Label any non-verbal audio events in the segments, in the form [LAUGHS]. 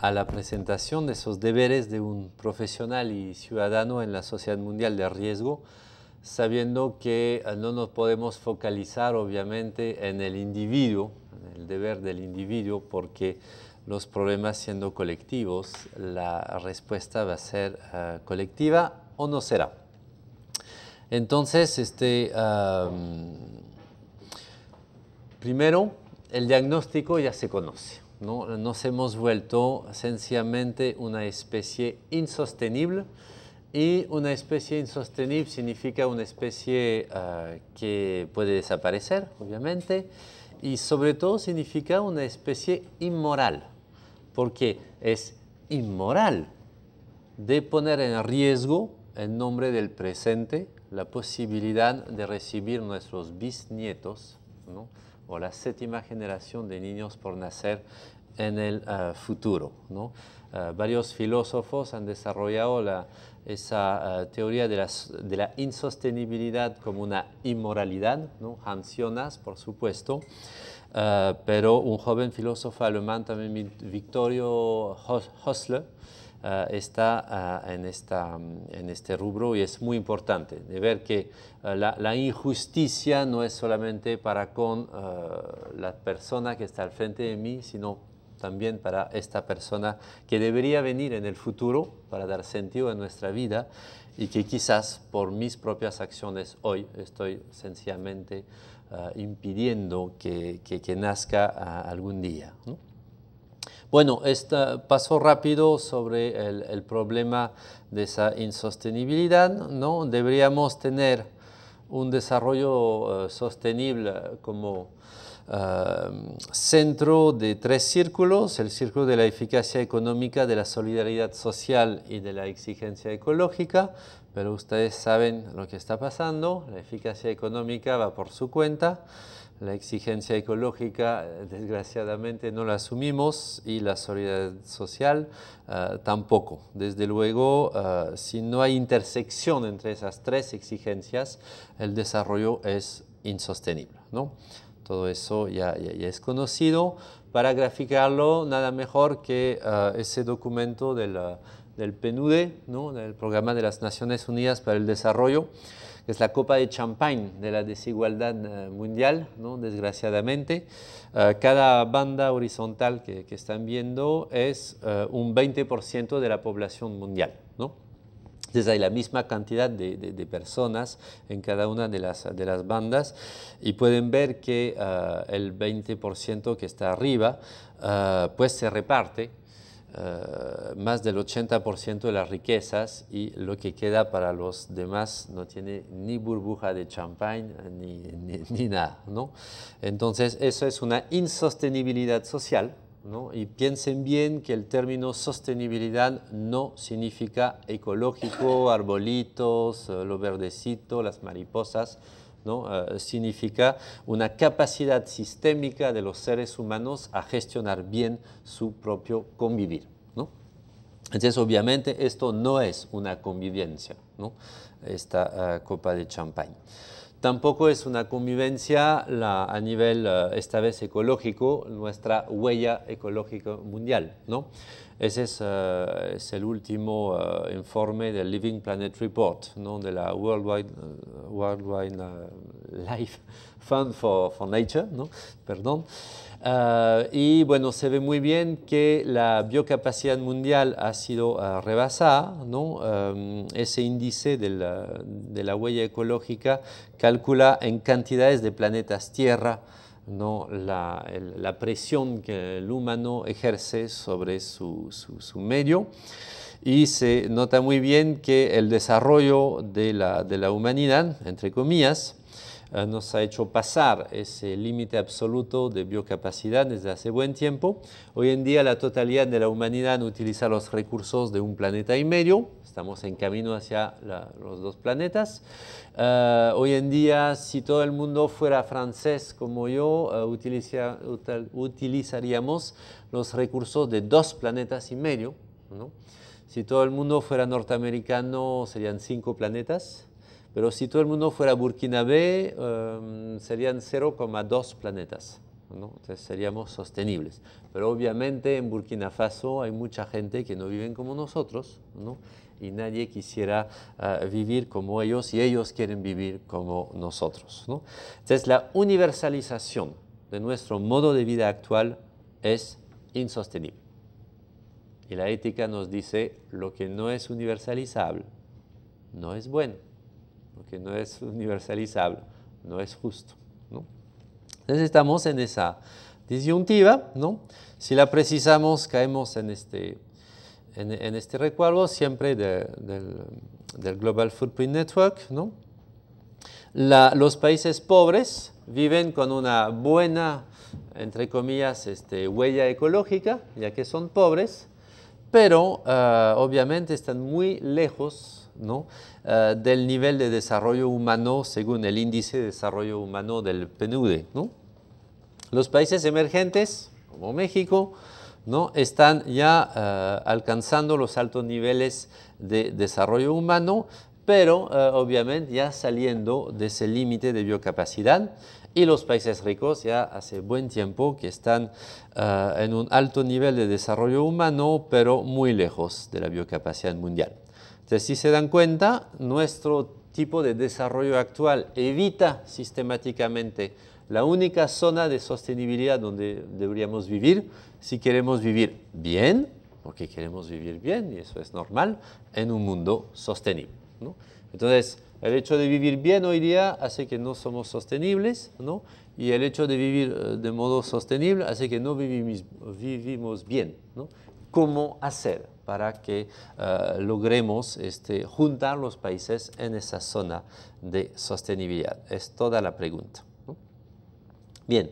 a la presentación de esos deberes de un profesional y ciudadano en la sociedad mundial de riesgo, sabiendo que eh, no nos podemos focalizar obviamente en el individuo, en el deber del individuo, porque los problemas siendo colectivos, la respuesta va a ser eh, colectiva o no será. Entonces, este, primero, el diagnóstico ya se conoce. Nos hemos vuelto sencillamente una especie insostenible y una especie insostenible significa una especie ah, que puede desaparecer, obviamente, y sobre todo significa una especie inmoral, porque es inmoral de poner en riesgo, en nombre del presente, la posibilidad de recibir nuestros bisnietos, ¿no? o la séptima generación de niños por nacer en el eh, futuro. Eh, varios filósofos han desarrollado esa eh, teoría de, la insostenibilidad como una inmoralidad, ¿no? Hans Jonas, por supuesto, pero un joven filósofo alemán también, Victorio Hussle, eh, está eh, mm, en, este rubro y es muy importante de ver que eh, la, injusticia no es solamente para con la persona que está al frente de mí, sino también para esta persona que debería venir en el futuro para dar sentido a nuestra vida y que quizás por mis propias acciones hoy estoy sencillamente impidiendo que, nazca algún día. Bueno, esta, paso rápido sobre el, problema de esa insostenibilidad. ¿no? Deberíamos tener un desarrollo eh, sostenible como eh, centro de tres círculos, el círculo de la eficacia económica, de la solidaridad social y de la exigencia ecológica, pero ustedes saben lo que está pasando, la eficacia económica va por su cuenta, la exigencia ecológica, eh, desgraciadamente, no la asumimos y la solidaridad social eh, tampoco. Desde luego, eh, si no hay intersección entre esas tres exigencias, el desarrollo es insostenible. Todo eso ya, es conocido. Para graficarlo, nada mejor que ese documento del, del PNUD, ¿no? del Programa de las Naciones Unidas para el Desarrollo, es la copa de champán de la desigualdad eh, mundial, ¿no? desgraciadamente. Eh, cada banda horizontal que, están viendo es eh, un 20% de la población mundial. ¿no? Entonces hay la misma cantidad de, personas en cada una de las, de las bandas y pueden ver que el 20% que está arriba pues se reparte eh, más del 80% de las riquezas y lo que queda para los demás no tiene ni burbuja de champán eh, [LAUGHS] ni, nada. Entonces, eso es una insostenibilidad social. ¿no? Y piensen bien que el término sostenibilidad no significa ecológico, arbolitos, eh, lo verdecito, las mariposas. ¿no? Ah, significa una capacidad sistémica de los seres humanos a gestionar bien su propio convivir. Entonces, obviamente, esto no es una convivencia, ¿no? esta ah, copa de champán. Tampoco es una convivencia la, a nivel, ah, esta vez ecológico, nuestra huella ecológica mundial. ¿no? Ese eh, es, el último eh, informe del Living Planet Report, ¿no? de la Worldwide, eh, Life [LAUGHS] Fund for, Nature, ¿no? perdón. y bueno, se ve muy bien que la biocapacidad mundial ha sido rebasada. ¿no? ese índice de la, de la huella ecológica calcula en cantidades de planetas Tierra ¿no? la, presión que el humano ejerce sobre su, medio y se nota muy bien que el desarrollo de la humanidad, entre comillas, eh, nos ha hecho pasar ese límite absoluto de biocapacidad desde hace buen tiempo. Hoy en día la totalidad de la humanidad utiliza los recursos de un planeta y medio, estamos en camino hacia los dos planetas. Eh, hoy en día, si todo el mundo fuera francés como yo, eh, utilizaríamos los recursos de dos planetas y medio. Si todo el mundo fuera norteamericano, serían cinco planetas. Pero si todo el mundo fuera Burkina B em, serían 0,2 planetas. ¿no? Entonces seríamos sostenibles. Pero obviamente en Burkina Faso hay mucha gente que no viven como nosotros, ¿no? y nadie quisiera ah, vivir como ellos, y ellos quieren vivir como nosotros. ¿no? Entonces la universalización de nuestro modo de vida actual es insostenible. Y la ética nos dice lo que no es universalizable no es bueno que no es universalizable, no es justo. Entonces estamos en esa disyuntiva, ¿no? Si la precisamos, caemos en este, en, este recuerdo siempre del, Global Footprint Network, ¿no? los países pobres viven con una buena, entre comillas, este, huella ecológica, ya que son pobres, pero ah, obviamente están muy lejos ¿no? Eh, del nivel de desarrollo humano según el índice de desarrollo humano del PNUD. Los países emergentes, como México, ¿no? están ya eh, alcanzando los altos niveles de desarrollo humano, pero eh, obviamente ya saliendo de ese límite de biocapacidad y los países ricos ya hace buen tiempo que están en un alto nivel de desarrollo humano, pero muy lejos de la biocapacidad mundial si se dan cuenta, nuestro tipo de desarrollo actual evita sistemáticamente la única zona de sostenibilidad donde deberíamos vivir si queremos vivir bien, porque queremos vivir bien, y eso es normal, en un mundo sostenible. Entonces, el hecho de vivir bien hoy día hace que no somos sostenibles, y el hecho de vivir eh, de modo sostenible hace que no vivimos, bien. ¿Cómo hacer? para que eh, logremos este, juntar los países en esa zona de sostenibilidad. Es toda la pregunta. Bien,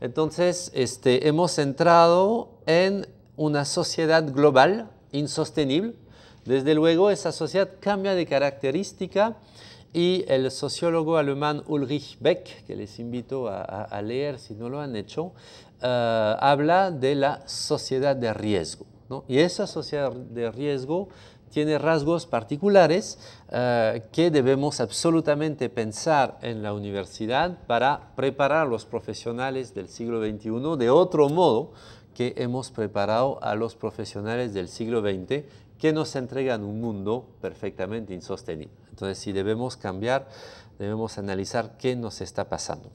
entonces este, hemos entrado en una sociedad global insostenible. Desde luego, esa sociedad cambia de característica y el sociólogo alemán Ulrich Beck, que les invito a, leer si no lo han hecho, eh, habla de la sociedad de riesgo. Y esa sociedad de riesgo tiene rasgos particulares eh, que debemos absolutamente pensar en la universidad para preparar a los profesionales del siglo XXI de otro modo que hemos preparado a los profesionales del siglo XX que nos entregan un mundo perfectamente insostenible. Entonces, si debemos cambiar, debemos analizar qué nos está pasando.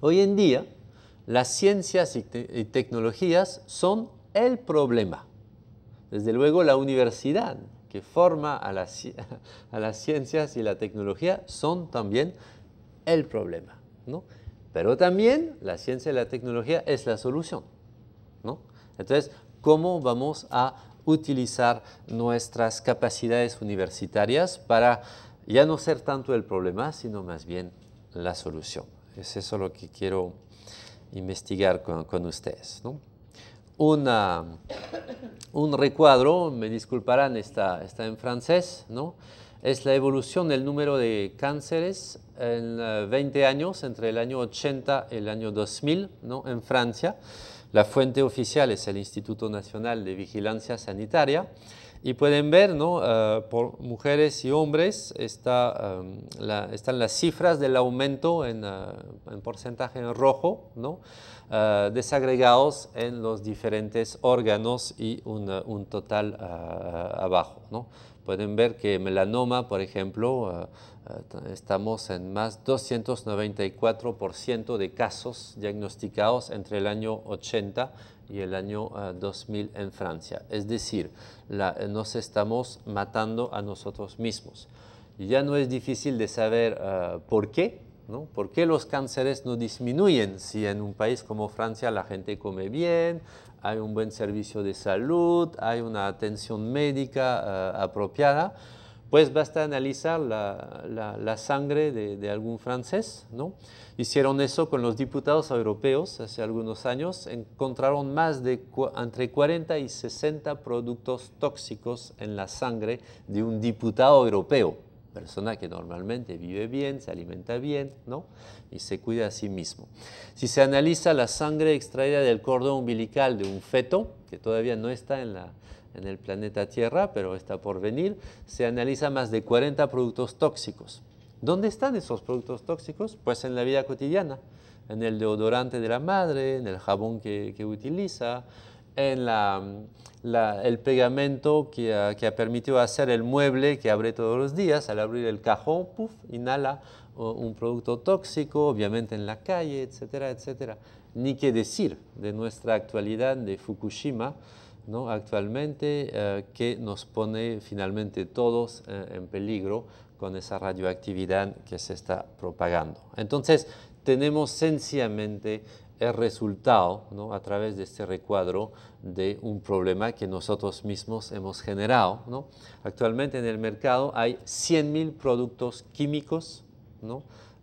Hoy en día, las ciencias y tecnologías son el problema. Desde luego la universidad que forma [LAUGHS] a, las ciencias y la tecnología son también el problema. ¿no? Pero también la ciencia y la tecnología es la solución. ¿no? Entonces, ¿cómo vamos a utilizar nuestras capacidades universitarias para ya no ser tanto el problema, sino más bien la solución? Es eso lo que quiero investigar con, con ustedes. ¿no? un recuadro, me disculparán, está, en francés, ¿no? es la evolución del número de cánceres en 20 eh, años, entre el año 80 y el año 2000, ¿no? en Francia. La fuente oficial es el Instituto Nacional de Vigilancia Sanitaria. Y pueden ver, ah, por mujeres y hombres están las cifras del aumento en, ah, porcentaje en rojo, ah, desagregados en los diferentes órganos y un, total abajo, Pueden ver que melanoma, por ejemplo, estamos en más 294% de casos diagnosticados entre el año 80 y el año 2000 ah, en Francia. Es decir, eh, nos estamos matando a nosotros mismos. Ya no es difícil de saber ah, por qué, ¿no? ¿Por qué los cánceres no disminuyen si en un país como Francia la gente come bien, hay un buen servicio de salud, hay una atención médica ah, apropiada? pues basta analizar la, sangre de, de, algún francés. ¿no? Hicieron eso con los diputados europeos hace algunos años, encontraron más de entre 40 y 60 productos tóxicos en la sangre de un diputado europeo, persona que normalmente vive bien, se alimenta bien ¿no? y se cuida a sí mismo. Si se analiza la sangre extraída del cordón umbilical de un feto, que todavía no está en la en el planeta Tierra, pero está por venir, se analiza más de 40 productos tóxicos. ¿Dónde están esos productos tóxicos? Pues en la vida cotidiana, en el deodorante de la madre, en el jabón que, utiliza, en el pegamento ah, que ha, permitido hacer el mueble que abre todos los días, al abrir el cajón, puff, inhala un producto tóxico, obviamente en la calle, etcétera, etcétera. Ni qué decir de nuestra actualidad de Fukushima, actualmente eh, que nos pone finalmente todos eh, en peligro con esa radioactividad que se está propagando. Entonces, tenemos sencillamente el resultado a través de este recuadro de un problema que nosotros mismos hemos generado. Actualmente en el mercado hay 100.000 productos químicos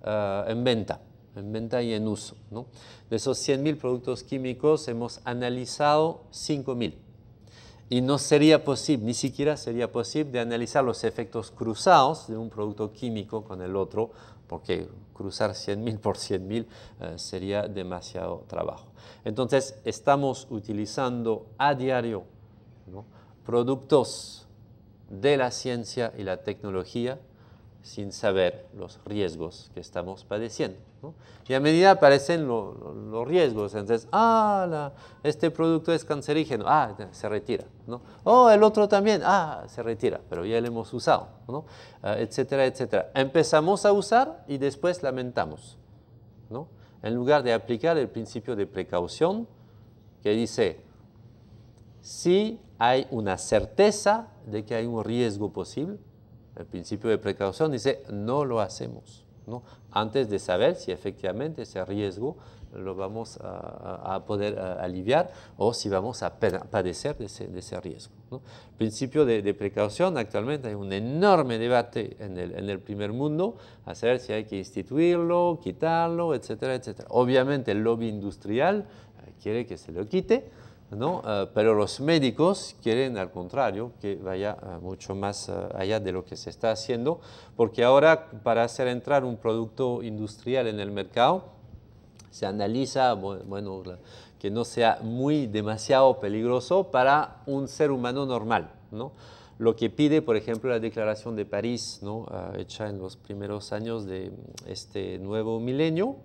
eh, en venta, en venta y en uso. De esos 100.000 productos químicos hemos analizado 5.000 y no sería posible, ni siquiera sería posible de analizar los efectos cruzados de un producto químico con el otro, porque cruzar 100.000 por 100.000 eh, sería demasiado trabajo. Entonces, estamos utilizando a diario productos de la ciencia y la tecnología sin saber los riesgos que estamos padeciendo. Y a medida aparecen los riesgos. Entonces, ah, este producto es cancerígeno, ah, se retira. Oh, el otro también, ah, se retira, pero ya lo hemos usado, ah, etcétera, etcétera. Empezamos a usar y después lamentamos. En lugar de aplicar el principio de precaución que dice, si hay una certeza de que hay un riesgo posible, el principio de precaución dice, no lo hacemos antes de saber si efectivamente ese riesgo lo vamos a, poder aliviar o si vamos a padecer de ese, de ese riesgo. ¿no? Principio de, precaución, actualmente hay un enorme debate en el, en el, primer mundo a saber si hay que instituirlo, quitarlo, etcétera, etcétera. Obviamente el lobby industrial eh, quiere que se lo quite, eh, pero los médicos quieren, al contrario, que vaya eh, mucho más eh, allá de lo que se está haciendo, porque ahora para hacer entrar un producto industrial en el mercado, se analiza, que no sea muy demasiado peligroso para un ser humano normal, lo que pide, por ejemplo, la Declaración de París, ah, hecha en los primeros años de mm, este nuevo milenio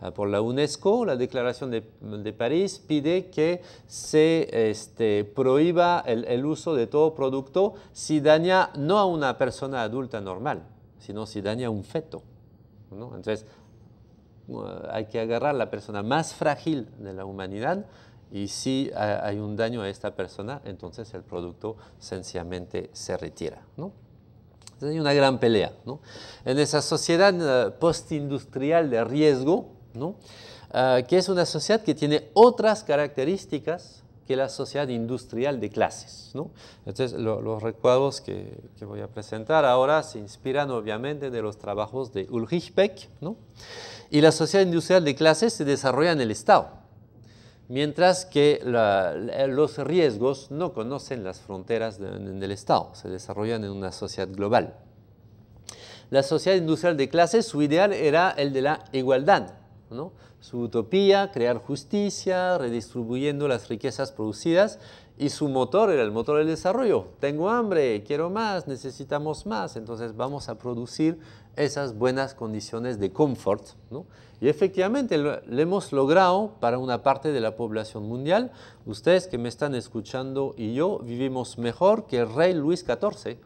ah, por la UNESCO. La Declaración de, París pide que se este, prohíba el, uso de todo producto si daña no a una persona adulta normal, sino si daña a un feto. Entonces, ah, hay que agarrar la persona más frágil de la humanidad y si hay un daño a esta persona, entonces el producto sencillamente se retira. Entonces hay una gran pelea. En esa sociedad eh, postindustrial de riesgo, ah, que es una sociedad que tiene otras características que la sociedad industrial de clases. Entonces, los recuadros que, voy a presentar ahora se inspiran obviamente de los trabajos de Ulrich Beck, y la sociedad industrial de clases se desarrolla en el Estado mientras que los riesgos no conocen las fronteras del Estado, se desarrollan en una sociedad global. La sociedad industrial de clases, su ideal era el de la igualdad, su utopía, crear justicia, redistribuyendo las riquezas producidas y su motor era el motor del desarrollo. Tengo hambre, quiero más, necesitamos más, entonces vamos a producir esas buenas condiciones de confort. ¿no? Y efectivamente lo, lo, hemos logrado para una parte de la población mundial. Ustedes que me están escuchando y yo vivimos mejor que el rey Luis XIV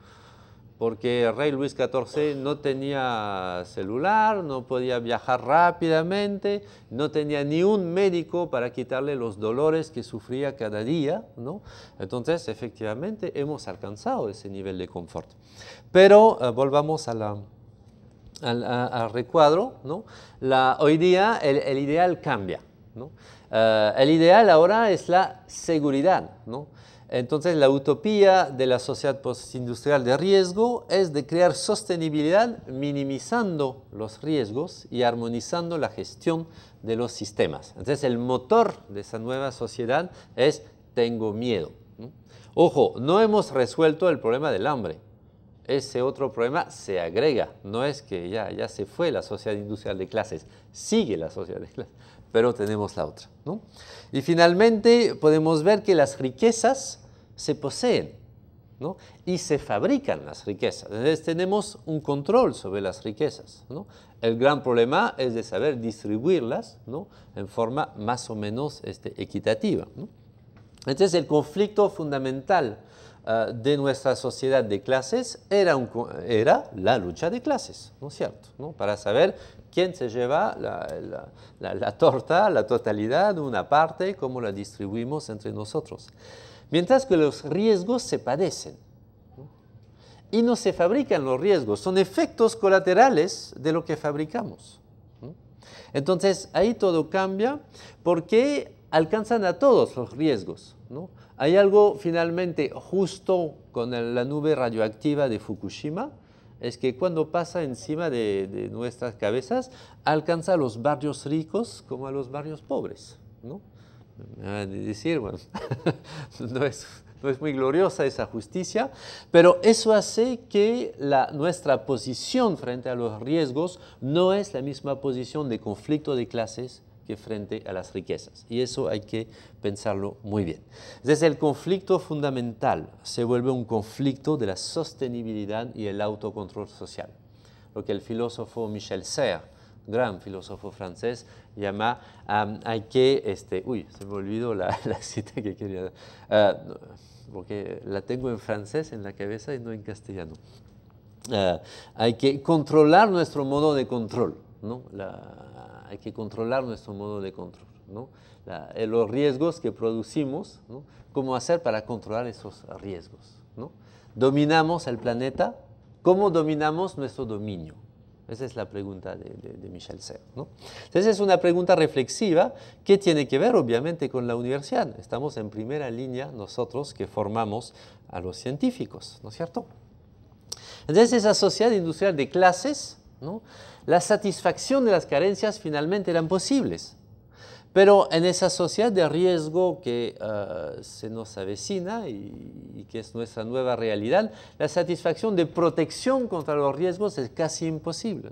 porque el rey Luis XIV no tenía celular, no podía viajar rápidamente, no tenía ni un médico para quitarle los dolores que sufría cada día, ¿no? Entonces, efectivamente, hemos alcanzado ese nivel de confort. Pero eh, volvamos a la, al, recuadro, ¿no? hoy día el, ideal cambia, ¿no? Eh, el ideal ahora es la seguridad, ¿no? Entonces, la utopía de la sociedad postindustrial de riesgo es de crear sostenibilidad minimizando los riesgos y armonizando la gestión de los sistemas. Entonces, el motor de esa nueva sociedad es tengo miedo. Ojo, no hemos resuelto el problema del hambre. Ese otro problema se agrega. No es que ya, ya se fue la sociedad industrial de clases, sigue la sociedad de clases pero tenemos la otra. Y finalmente podemos ver que las riquezas se poseen y se fabrican las riquezas. Entonces tenemos un control sobre las riquezas. El gran problema es de saber distribuirlas en forma más o menos este, equitativa. Entonces el conflicto fundamental eh, de nuestra sociedad de clases era, la lucha de clases, ¿no es cierto? Para saber quién se lleva la, la, la, torta, la totalidad, una parte, cómo la distribuimos entre nosotros. Mientras que los riesgos se padecen y no se fabrican los riesgos, son efectos colaterales de lo que fabricamos. Entonces ahí todo cambia porque alcanzan a todos los riesgos. ¿no? Hay algo finalmente justo con la nube radioactiva de Fukushima, es que cuando pasa encima de, nuestras cabezas, alcanza a los barrios ricos como a los barrios pobres. ¿no? decir, bueno, [LAUGHS] no, es, muy gloriosa esa justicia, pero eso hace que nuestra posición frente a los riesgos no es la misma posición de conflicto de clases que frente a las riquezas. Y eso hay que pensarlo muy bien. Desde el conflicto fundamental se vuelve un conflicto de la sostenibilidad y el autocontrol social. Lo que el filósofo Michel Serre, gran filósofo francés, llama um, hay que, este, uy, se me olvidó la, [LAUGHS] la cita que quería, dar. Ah, porque la tengo en francés en la cabeza y no en castellano. Ah, hay que controlar nuestro modo de control, ¿no? La, hay que controlar nuestro modo de control, eh, los riesgos que producimos, ¿Cómo hacer para controlar esos riesgos? ¿Dominamos el planeta? ¿Cómo dominamos nuestro dominio? Esa es la pregunta de, Michel Serres, ¿no? Entonces es una pregunta reflexiva que tiene que ver obviamente con la universidad. Estamos en primera línea nosotros que formamos a los científicos, ¿no es cierto? Entonces esa sociedad industrial de clases, ¿no? la satisfacción de las carencias finalmente eran posibles. Pero en esa sociedad de riesgo que eh, se nos avecina y, que es nuestra nueva realidad, la satisfacción de protección contra los riesgos es casi imposible,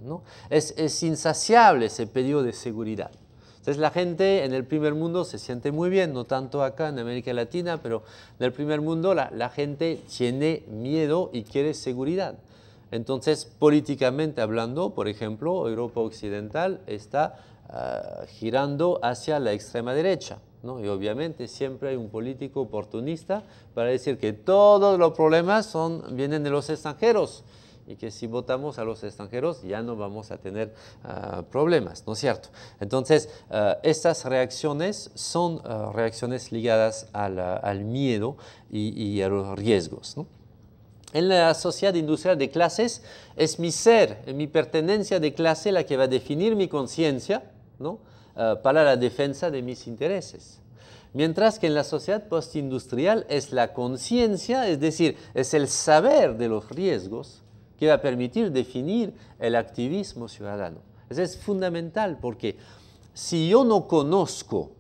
es, insaciable ese pedido de seguridad. Entonces la gente en el primer mundo se siente muy bien, no tanto acá en América Latina, pero en el primer mundo la gente tiene miedo y quiere seguridad. Entonces, políticamente hablando, por ejemplo, Europa Occidental está ah, girando hacia la extrema derecha. ¿no? Y obviamente siempre hay un político oportunista para decir que todos los problemas vienen de los extranjeros y que si votamos a los extranjeros ya no vamos a tener ah, problemas, ¿no es cierto? Entonces, ah, estas reacciones son reacciones ligadas al, miedo y, y, a los riesgos. ¿no? En la sociedad industrial de clases es mi ser, mi pertenencia de clase la que va a definir mi conciencia eh, para la defensa de mis intereses. Mientras que en la sociedad postindustrial es la conciencia, es decir, es el saber de los riesgos que va a permitir definir el activismo ciudadano. Eso es fundamental porque si yo no conozco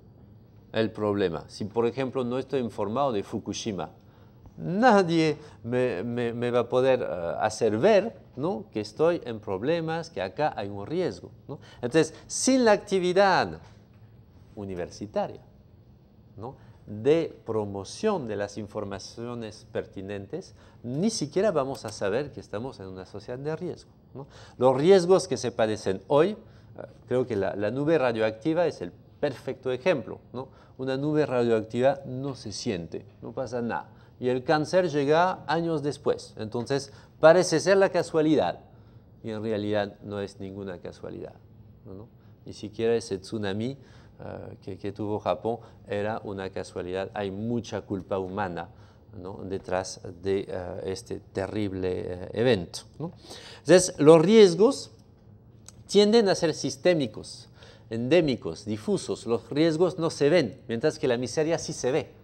el problema, si por ejemplo no estoy informado de Fukushima, Nadie me, va a poder eh, hacer ver que estoy en problemas, que acá hay un riesgo. Entonces, sin la actividad universitaria de promoción de las informaciones pertinentes, ni siquiera vamos a saber que estamos en una sociedad de riesgo. Los riesgos que se padecen hoy, eh, creo que la, la, nube radioactiva es el perfecto ejemplo. Una nube radioactiva no se siente, no pasa nada y el cáncer llega años después. Entonces, parece ser la casualidad y en realidad no es ninguna casualidad. Ni siquiera ese tsunami eh, que, tuvo Japón era una casualidad. Hay mucha culpa humana detrás de eh, este terrible eh, evento. Entonces, los riesgos tienden a ser sistémicos, endémicos, difusos. Los riesgos no se ven, mientras que la miseria sí se ve.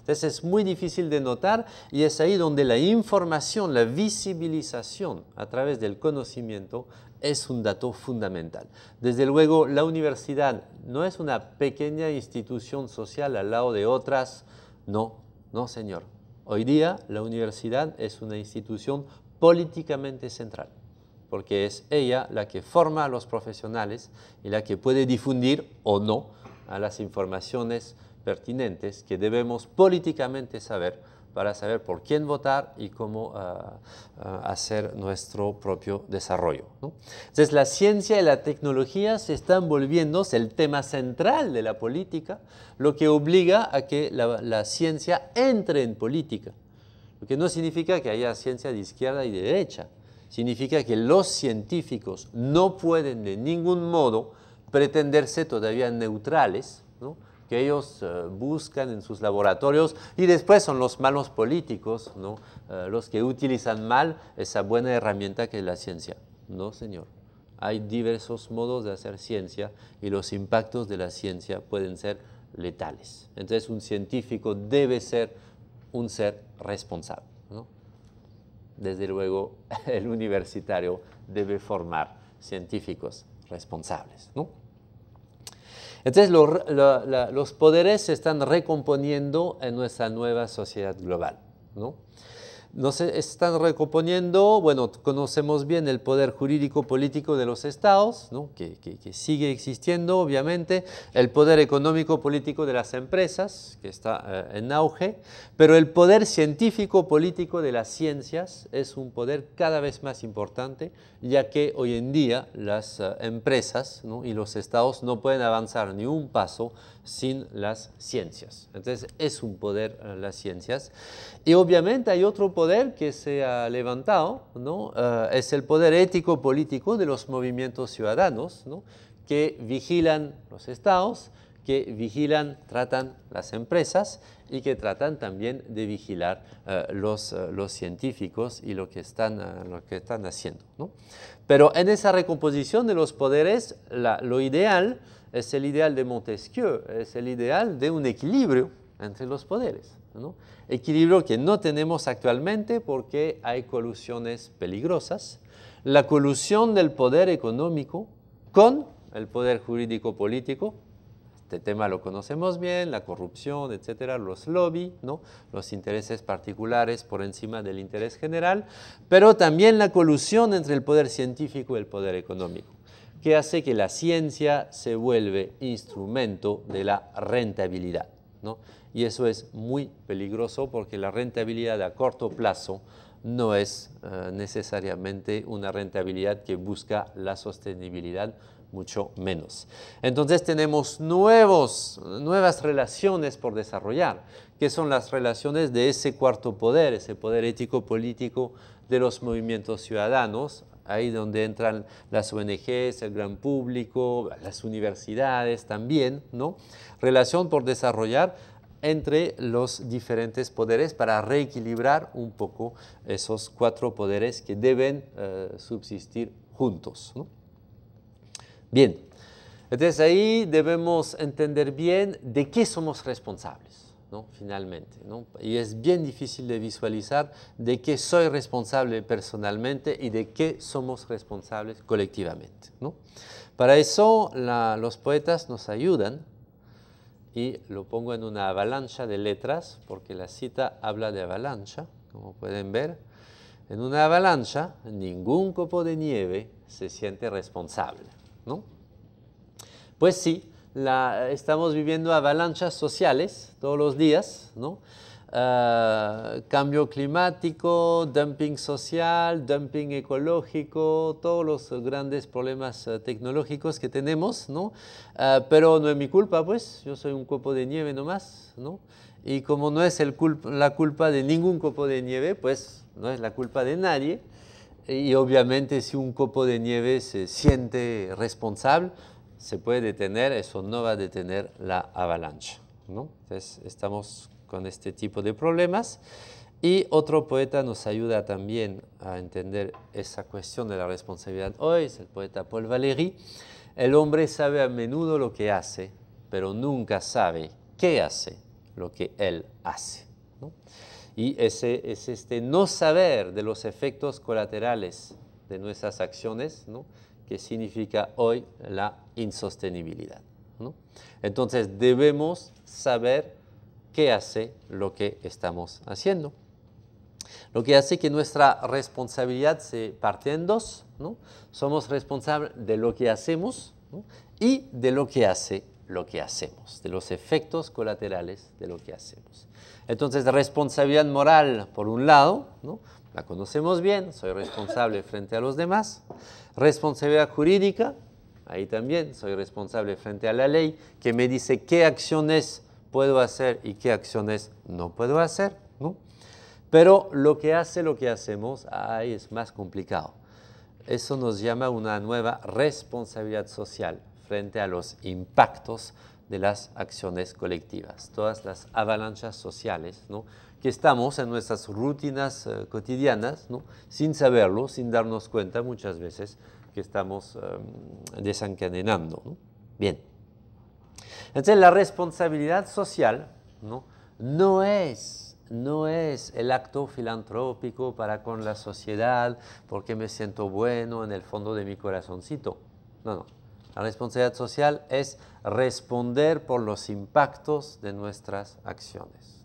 Entonces es muy difícil de notar y es ahí donde la información, la visibilización a través del conocimiento es un dato fundamental. Desde luego, la universidad no es una pequeña institución social al lado de otras, no, no señor. Hoy día la universidad es una institución políticamente central, porque es ella la que forma a los profesionales y la que puede difundir o no a las informaciones pertinentes que debemos políticamente saber para saber por quién votar y cómo ah, ah, hacer nuestro propio desarrollo. Entonces la ciencia y la tecnología se están volviendo el tema central de la política, lo que obliga a que la, la ciencia entre en política, lo que no significa que haya ciencia de izquierda y de derecha, significa que los científicos no pueden de ningún modo pretenderse todavía neutrales, ¿no? que ellos eh, buscan en sus laboratorios y después son los malos políticos, ¿no? Eh, los que utilizan mal esa buena herramienta que es la ciencia. No, señor. Hay diversos modos de hacer ciencia y los impactos de la ciencia pueden ser letales. Entonces un científico debe ser un ser responsable. Desde luego [LAUGHS] el universitario debe formar científicos responsables. ¿no? Entonces los poderes se están recomponiendo en nuestra nueva sociedad global. ¿no? nos e, están recomponiendo, bueno, conocemos bien el poder jurídico-político de los estados, ¿no? que, sigue existiendo, obviamente, el poder económico-político de las empresas, que está eh, en auge, pero el poder científico-político de las ciencias es un poder cada vez más importante, ya que hoy en día las eh, empresas y los estados no pueden avanzar ni un paso sin las ciencias. Entonces, es un poder eh, las ciencias. Y obviamente hay otro poder poder que se ha levantado ¿no? Eh, es el poder ético-político de los movimientos ciudadanos ¿no? que vigilan los estados, que vigilan, tratan las empresas y que tratan también de vigilar eh, los, eh, los, científicos y lo que están, lo que están haciendo. ¿no? Pero en esa recomposición de los poderes, lo ideal es el ideal de Montesquieu, es el ideal de un equilibrio entre los poderes. Equilibrio que no tenemos actualmente porque hay colusiones peligrosas. La colusión del poder económico con el poder jurídico político, este tema lo conocemos bien, la corrupción, etcétera, los lobbies, ¿no? los intereses particulares por encima del interés general, pero también la colusión entre el poder científico y el poder económico, que hace que la ciencia se vuelve instrumento de la rentabilidad. ¿no? y eso es muy peligroso porque la rentabilidad a corto plazo no es eh, necesariamente una rentabilidad que busca la sostenibilidad, mucho menos. Entonces tenemos nuevos, nuevas relaciones por desarrollar, que son las relaciones de ese cuarto poder, ese poder ético-político de los movimientos ciudadanos, ahí donde entran las ONGs, el gran público, las universidades también, ¿no? Relación por desarrollar entre los diferentes poderes para reequilibrar un poco esos cuatro poderes que deben eh, subsistir juntos. Bien, entonces ahí debemos entender bien de qué somos responsables, finalmente. Y es bien difícil de visualizar de qué soy responsable personalmente y de qué somos responsables colectivamente. Para eso los poetas nos ayudan y lo pongo en una avalancha de letras, porque la cita habla de avalancha, como pueden ver. En una avalancha, ningún copo de nieve se siente responsable, ¿no? Pues sí, la, estamos viviendo avalanchas sociales todos los días, ¿no? Eh, cambio climático, dumping social, dumping ecológico, todos los grandes problemas eh, tecnológicos que tenemos, ¿no? Eh, pero no es mi culpa, pues, yo soy un copo de nieve nomás, ¿no? Y como no es la culpa de ningún copo de nieve, pues no es la culpa de nadie. Y obviamente si un copo de nieve se siente responsable, se puede detener, eso no va a detener la avalancha. ¿no? Entonces estamos con este tipo de problemas. Y otro poeta nos ayuda también a entender esa cuestión de la responsabilidad hoy, es el poeta Paul Valéry. El hombre sabe a menudo lo que hace, pero nunca sabe qué hace lo que él hace. Y ese es este no saber de los efectos colaterales de nuestras acciones, que significa hoy la insostenibilidad. Entonces debemos saber qué hace lo que estamos haciendo. Lo que hace que nuestra responsabilidad se parte en dos. ¿no? Somos responsables de lo que hacemos y de lo que hace lo que hacemos, de los efectos colaterales de lo que hacemos. Entonces, responsabilidad moral, por un lado, ¿no? la conocemos bien, soy responsable frente a los demás. Responsabilidad jurídica, ahí también soy responsable frente a la ley, que me dice qué acciones puedo hacer y qué acciones no puedo hacer. ¿no? Pero lo que hace lo que hacemos, ahí es más complicado. Eso nos llama una nueva responsabilidad social frente a los impactos de las acciones colectivas, todas las avalanchas sociales, ¿no? que estamos en nuestras rutinas eh, cotidianas, ¿no? sin saberlo, sin darnos cuenta muchas veces que estamos em, desencadenando. ¿no? Bien. Entonces la responsabilidad social no, es el acto filantrópico para con la sociedad, porque me siento bueno en el fondo de mi corazoncito. No, no. La responsabilidad social es responder por los impactos de nuestras acciones,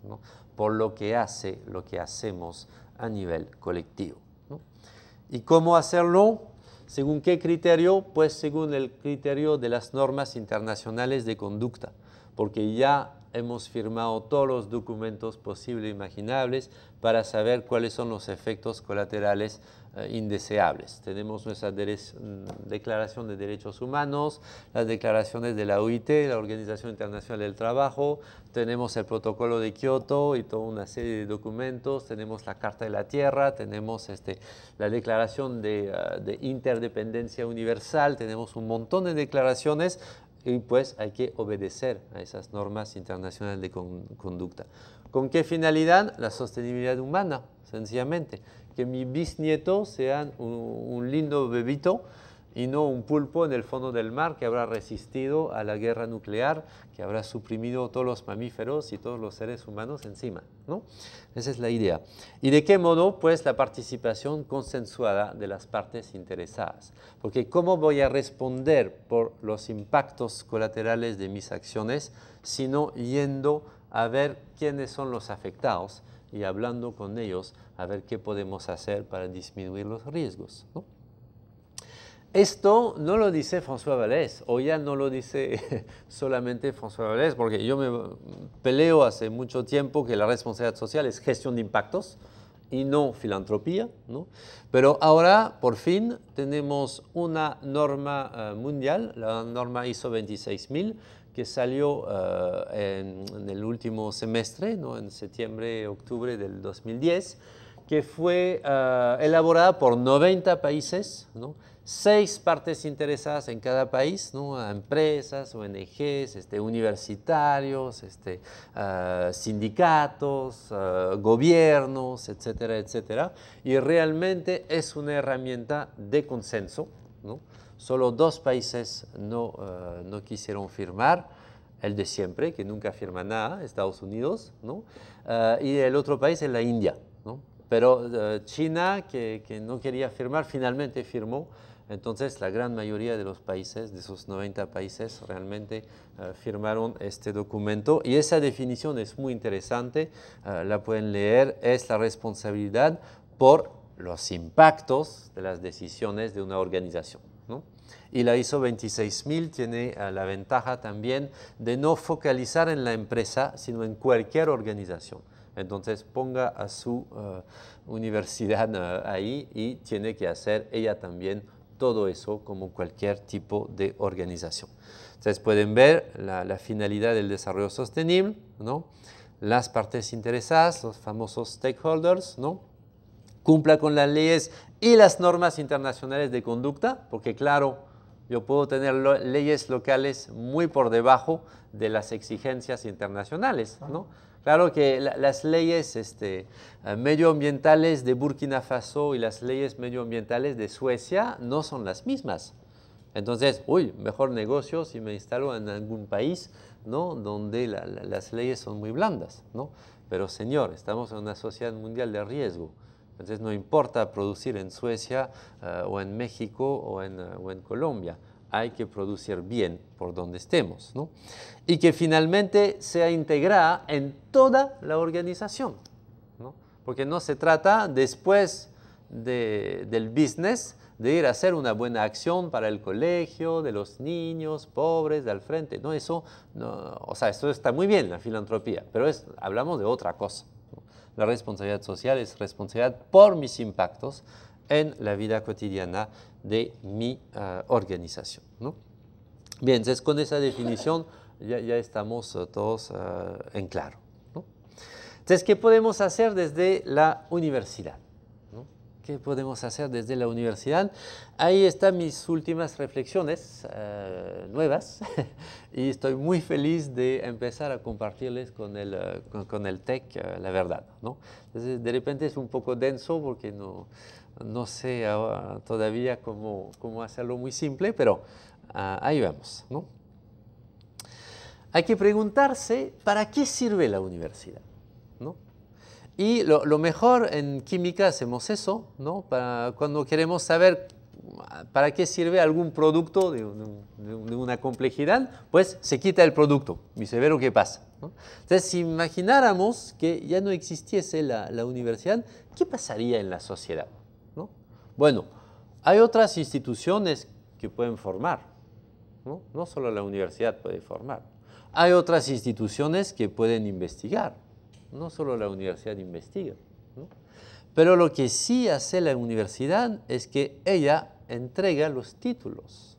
por lo que hace, lo que hacemos a nivel colectivo. ¿Y cómo hacerlo? ¿Según qué criterio? Pues según el criterio de las normas internacionales de conducta, porque ya hemos firmado todos los documentos posibles e imaginables para saber cuáles son los efectos colaterales eh, indeseables. Tenemos nuestra mm, Declaración de Derechos Humanos, las declaraciones de la OIT, la Organización Internacional del Trabajo, tenemos el Protocolo de Kioto y toda una serie de documentos, tenemos la Carta de la Tierra, tenemos este, la Declaración de, eh, Interdependencia Universal, tenemos un montón de declaraciones y pues hay que obedecer a esas normas internacionales de conducta. ¿Con qué finalidad? La sostenibilidad humana, sencillamente que mi bisnieto sea un, lindo bebito y no un pulpo en el fondo del mar que habrá resistido a la guerra nuclear, que habrá suprimido todos los mamíferos y todos los seres humanos encima. ¿no? Esa es la idea. ¿Y de qué modo? Pues la participación consensuada de las partes interesadas. Porque ¿cómo voy a responder por los impactos colaterales de mis acciones, sino yendo a ver quiénes son los afectados y hablando con ellos a ver qué podemos hacer para disminuir los riesgos. Esto no lo dice François Vallès, o ya no lo dice [LAUGHS] solamente François Vallès, porque yo me peleo hace mucho tiempo que la responsabilidad social es gestión de impactos y no filantropía, ¿no? Pero ahora, por fin, tenemos una norma eh, mundial, la norma ISO 26000, que salió eh, en, el último semestre, ¿no? en septiembre, octubre del 2010, que fue eh, elaborada por 90 países, ¿no? seis partes interesadas en cada país, empresas, ONGs, este, universitarios, este, eh, sindicatos, gobiernos, etcétera, etcétera. Y realmente es una herramienta de consenso Solo dos países eh, no, quisieron firmar, el de siempre, que nunca firma nada, Estados Unidos, eh, y el otro país es la India. Pero eh, China, que, no quería firmar, finalmente firmó. Entonces, la gran mayoría de los países, de esos 90 países, realmente firmaron este documento. Y esa definición es muy interesante, la pueden leer, es la responsabilidad por los impactos de las decisiones de una organización y la ISO 26000 tiene ah, la ventaja también de no focalizar en la empresa, sino en cualquier organización. Entonces ponga a su ah, universidad ah, ahí y tiene que hacer ella también todo eso como cualquier tipo de organización. Ustedes pueden ver la, la finalidad del desarrollo sostenible, ¿no? las partes interesadas, los famosos stakeholders, ¿no? cumpla con las leyes y las normas internacionales de conducta, porque claro, yo puedo tener leyes locales muy por debajo de las exigencias internacionales, ¿no? Claro que las leyes este, eh, medioambientales de Burkina Faso y las leyes medioambientales de Suecia no son las mismas. Entonces, uy, mejor negocio si me instalo en algún país ¿no? donde las leyes son muy blandas. ¿no? Pero señor, estamos en una sociedad mundial de riesgo. Entonces no importa producir en Suecia eh, o en México eh, o en, Colombia, hay que producir bien por donde estemos. Y que finalmente sea integrada en toda la organización, ¿no? porque no se trata después del business de ir a hacer una buena acción para el colegio, de los niños pobres, de al frente. No, eso, o sea, eso está muy bien, la filantropía, pero es, hablamos de otra cosa. La responsabilidad social es responsabilidad por mis impactos en la vida cotidiana de mi ah, organización. Bien, entonces con esa definición ya, estamos ah, todos ah, en claro. Entonces, ¿qué podemos hacer desde la universidad? ¿Qué podemos hacer desde la universidad? Ahí están mis últimas reflexiones eh, nuevas [LAUGHS] y estoy muy feliz de empezar a compartirles con el, eh, TEC eh, la verdad. ¿no? de repente es un poco denso porque no, sé todavía cómo, hacerlo muy simple, pero ah, ahí vamos. ¿no? Hay que preguntarse, ¿para qué sirve la universidad? ¿no? Y lo, mejor en química hacemos eso, ¿no? cuando queremos saber para qué sirve algún producto de, una complejidad, pues se quita el producto y se ve lo que pasa. Entonces, si imagináramos que ya no existiese la, universidad, ¿qué pasaría en la sociedad? Bueno, hay otras instituciones que pueden formar, ¿no? no solo la universidad puede formar. Hay otras instituciones que pueden investigar, no solo la universidad investiga. ¿no? Pero lo que sí hace la universidad es que ella entrega los títulos.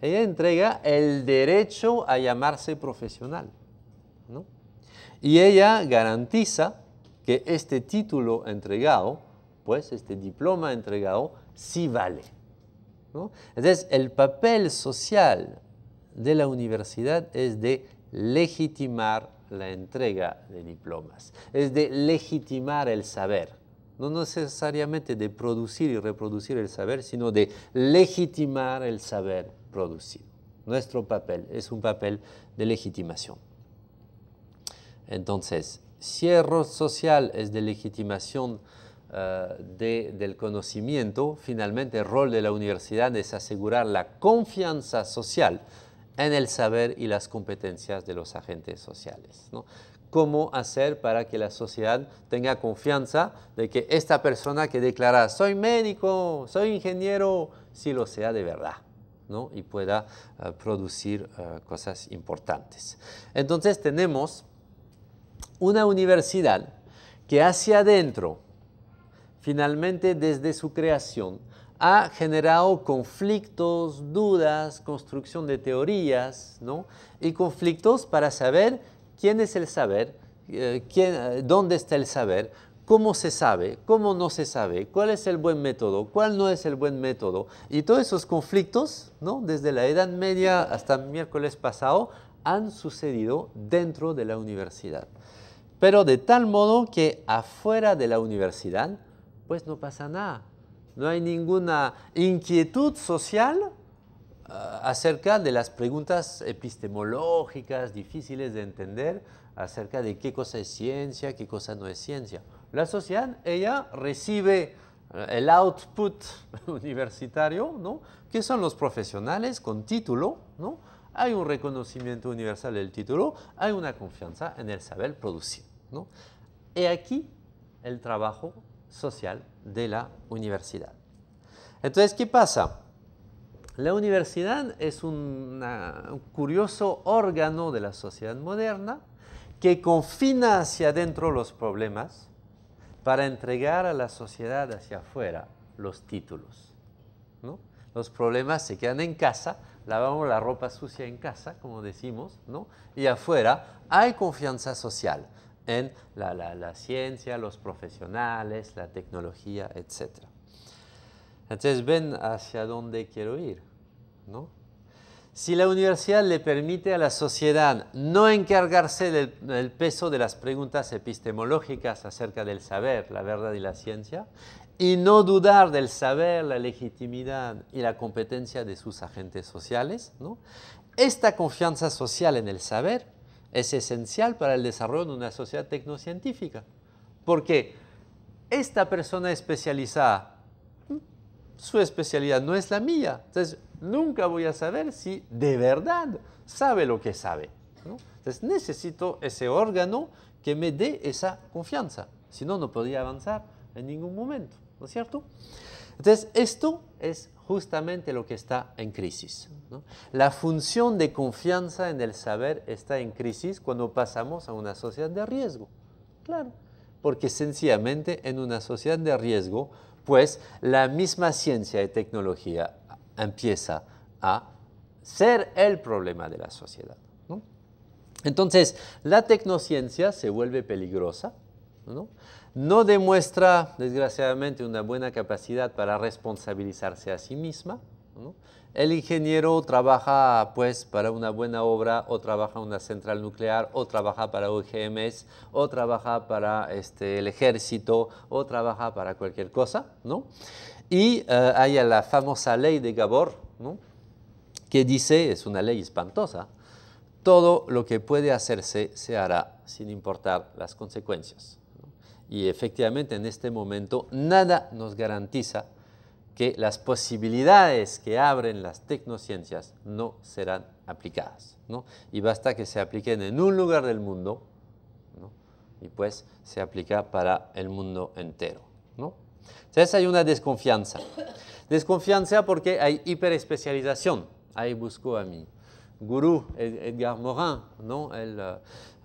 Ella entrega el derecho a llamarse profesional. ¿no? Y ella garantiza que este título entregado, pues este diploma entregado, sí vale. Entonces, el papel social de la universidad es de legitimar la entrega de diplomas, es de legitimar el saber, no necesariamente de producir y reproducir el saber, sino de legitimar el saber producido. Nuestro papel es un papel de legitimación. Entonces, si social es de legitimación eh, del conocimiento, finalmente el rol de la universidad es asegurar la confianza social en el saber y las competencias de los agentes sociales. ¿Cómo hacer para que la sociedad tenga confianza de que esta persona que declara soy médico, soy ingeniero, sí lo sea de verdad? ¿no? y pueda eh, producir eh, cosas importantes. Entonces tenemos una universidad que hacia adentro, finalmente desde su creación, ha generado conflictos, dudas, construcción de teorías, ¿no? Y conflictos para saber quién es el saber, eh, eh, dónde está el saber, cómo se sabe, cómo no se sabe, cuál es el buen método, cuál no es el buen método. Y todos esos conflictos, ¿no? Desde la Edad Media hasta miércoles pasado, han sucedido dentro de la universidad. Pero de tal modo que afuera de la universidad, pues no pasa nada no hay ninguna inquietud social eh, acerca de las preguntas epistemológicas difíciles de entender, acerca de qué cosa es ciencia, qué cosa no es ciencia. La sociedad, ella recibe eh, el output [LAUGHS] universitario, ¿no? que son los profesionales con título, ¿no? hay un reconocimiento universal del título, hay una confianza en el saber producir. ¿no? Y aquí el trabajo social de la universidad. Entonces, ¿qué pasa? La universidad es un curioso órgano de la sociedad moderna que confina hacia adentro los problemas para entregar a la sociedad hacia afuera los títulos. Los problemas se quedan en casa, lavamos la ropa sucia en casa, como decimos, ¿no? y afuera hay confianza social en la, ciencia, los profesionales, la tecnología, etc. Entonces ven hacia dónde quiero ir, ¿no? Si la universidad le permite a la sociedad no encargarse del, del, peso de las preguntas epistemológicas acerca del saber, la verdad y la ciencia, y no dudar del saber, la legitimidad y la competencia de sus agentes sociales, ¿no? esta confianza social en el saber es esencial para el desarrollo de una sociedad tecnocientífica. Porque esta persona especializada, mm, su especialidad no es la mía. Entonces, nunca voy a saber si de verdad sabe lo que sabe. Entonces, necesito ese órgano que me dé esa confianza. Si no, no podría avanzar en ningún momento. ¿No es cierto? Entonces, esto es justamente lo que está en crisis. La función de confianza en el saber está en crisis cuando pasamos a una sociedad de riesgo. Claro, porque sencillamente en una sociedad de riesgo, pues la misma ciencia y tecnología empieza a ser el problema de la sociedad. Entonces, la tecnociencia se vuelve peligrosa. ¿no? no demuestra, desgraciadamente, una buena capacidad para responsabilizarse a sí misma. El ingeniero trabaja pues para una buena obra o trabaja en una central nuclear o trabaja para OGMs o trabaja para este, el ejército o trabaja para cualquier cosa, ¿no? Y eh, hay la famosa ley de Gabor, Que dice, es una ley espantosa, todo lo que puede hacerse se hará sin importar las consecuencias. Y efectivamente en este momento nada nos garantiza que las posibilidades que abren las tecnociencias no serán aplicadas. ¿no? Y basta que se apliquen en un lugar del mundo ¿no? y pues se aplica para el mundo entero. ¿no? Entonces hay una desconfianza. Desconfianza porque hay hiperespecialización. Ahí busco a mi gurú Edgar Morin, ¿no? El,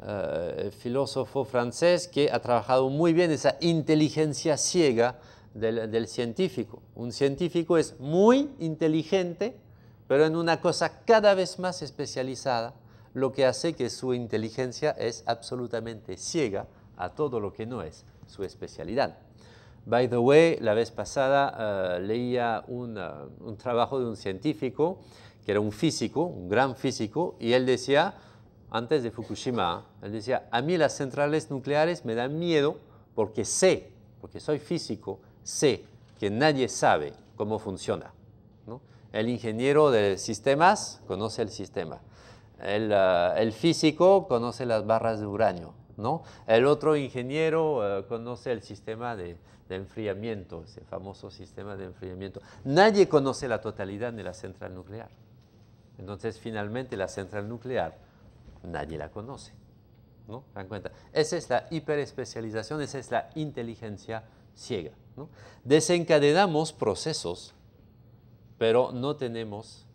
eh, el filósofo francés que ha trabajado muy bien esa inteligencia ciega del, científico. Un científico es muy inteligente, pero en una cosa cada vez más especializada, lo que hace que su inteligencia es absolutamente ciega a todo lo que no es su especialidad. By the way, la vez pasada eh, leía eh, un trabajo de un científico que era un físico, un gran físico, y él decía, antes de Fukushima, él decía, a mí las centrales nucleares me dan miedo porque sé, porque soy físico, sé que nadie sabe cómo funciona. El ingeniero de sistemas conoce el sistema. Ah, el, físico conoce las barras de uranio. ¿no? El otro ingeniero ah, conoce el sistema de, de enfriamiento, ese famoso sistema de enfriamiento. Nadie conoce la totalidad de la central nuclear. Entonces, finalmente, la central nuclear nadie la conoce. ¿no? ¿Dan cuenta? Esa es la hiperespecialización, esa es la inteligencia ciega. Desencadenamos procesos, pero no tenemos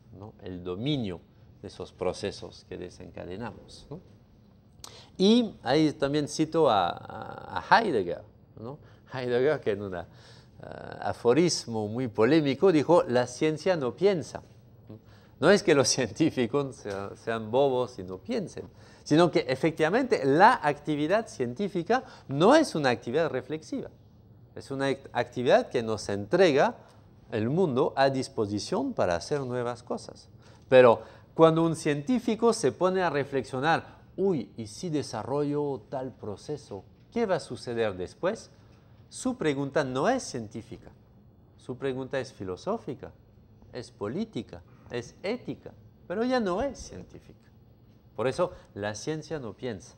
el dominio de esos procesos que desencadenamos. Y ahí también cito a, Heidegger. Heidegger, que en un ah, aforismo muy polémico dijo, la ciencia no piensa. No es que los [LAUGHS] científicos sean, bobos y no piensen, sino que efectivamente la actividad científica no es una actividad reflexiva, es una actividad que nos entrega el mundo a disposición para hacer nuevas cosas. Pero cuando un científico se pone a reflexionar, uy, ¿y si desarrollo tal proceso? ¿Qué va a suceder después? Su pregunta no es científica, su pregunta es filosófica, es política, es ética, pero ya no es científica. Por eso la ciencia no piensa.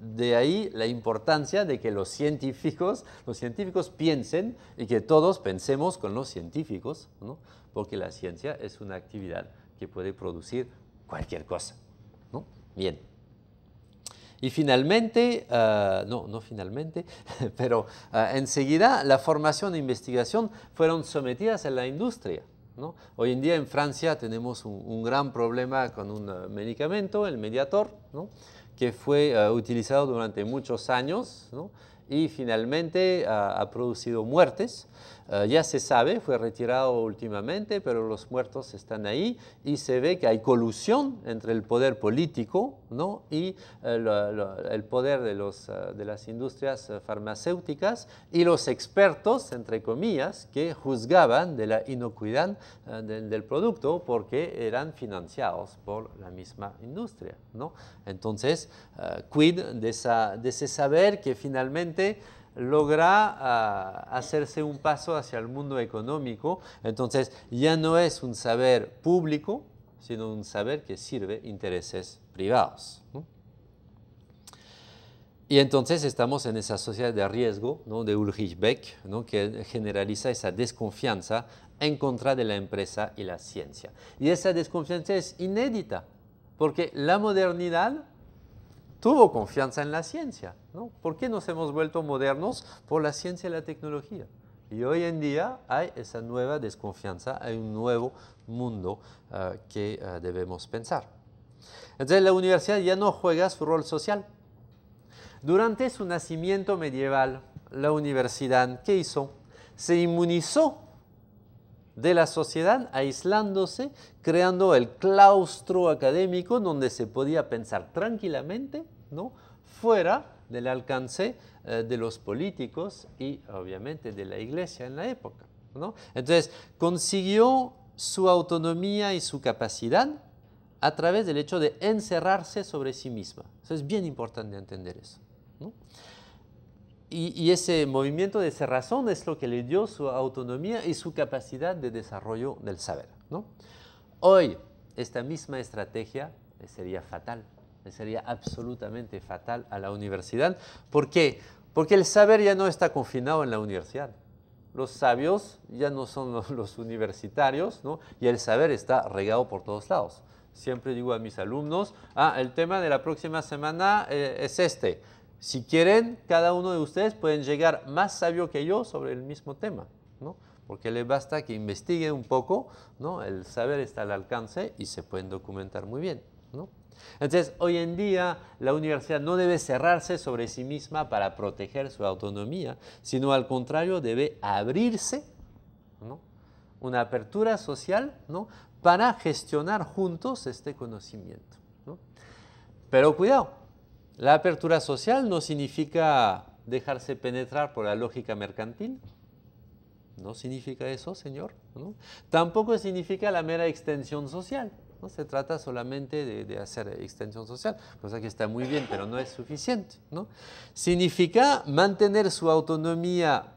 De ahí la importancia de que los científicos, los científicos piensen y que todos pensemos con los científicos, porque la ciencia es una actividad que puede producir cualquier cosa. Bien. Y finalmente, ah, no, no finalmente, [LAUGHS] pero ah, enseguida la formación e investigación fueron sometidas a la industria. Hoy en día en Francia tenemos un, gran problema con un eh, medicamento, el Mediator, que fue eh, utilizado durante muchos años y finalmente ah, ha producido muertes. Eh, ya se sabe, fue retirado últimamente, pero los muertos están ahí y se ve que hay colusión entre el poder político ¿no? y eh, el poder de, los, eh, de las industrias farmacéuticas y los expertos, entre comillas, que juzgaban de la inocuidad del producto porque eran financiados por la misma industria. ¿no? Entonces, quid de, esa, de ese saber que finalmente logra ah, hacerse un paso hacia el mundo económico. Entonces ya no es un saber público, sino un saber que sirve intereses privados. Y entonces estamos en esa sociedad de riesgo de Ulrich Beck, que generaliza esa desconfianza en contra de la empresa y la ciencia. Y esa desconfianza es inédita, porque la modernidad tuvo confianza en la ciencia. ¿no? ¿Por qué nos hemos vuelto modernos? Por la ciencia y la tecnología. Y hoy en día hay esa nueva desconfianza, hay un nuevo mundo ah, que ah, debemos pensar. Entonces la universidad ya no juega su rol social. Durante su nacimiento medieval, la universidad, ¿qué hizo? Se inmunizó de la sociedad, aislándose, creando el claustro académico donde se podía pensar tranquilamente, ¿no? fuera del alcance eh, de los políticos y obviamente de la iglesia en la época. Entonces, consiguió su autonomía y su capacidad a través del hecho de encerrarse sobre sí misma. Eso es bien importante entender eso. Y, ese movimiento de razón es lo que le dio su autonomía y su capacidad de desarrollo del saber. Hoy, esta misma estrategia sería fatal, sería absolutamente fatal a la universidad. ¿Por qué? Porque el saber ya no está confinado en la universidad. Los sabios ya no son [LAUGHS] los, universitarios, y el saber está regado por todos lados. Siempre digo a mis alumnos, ah, el tema de la próxima semana eh, es este si quieren, cada uno de ustedes pueden llegar más sabio que yo sobre el mismo tema, ¿no? porque le basta que investiguen un poco, ¿no? el saber está al alcance y se pueden documentar muy bien. ¿no? Entonces, hoy en día la universidad no debe cerrarse sobre sí misma para proteger su autonomía, sino al contrario debe abrirse, ¿no? una apertura social ¿no? para gestionar juntos este conocimiento. ¿no? Pero cuidado, la apertura social no significa dejarse penetrar por la lógica mercantil. No significa eso, Señor. Tampoco significa la mera extensión social. No se trata solamente de, de, hacer extensión social, cosa que está muy bien, pero no es suficiente. ¿no? Significa mantener su autonomía,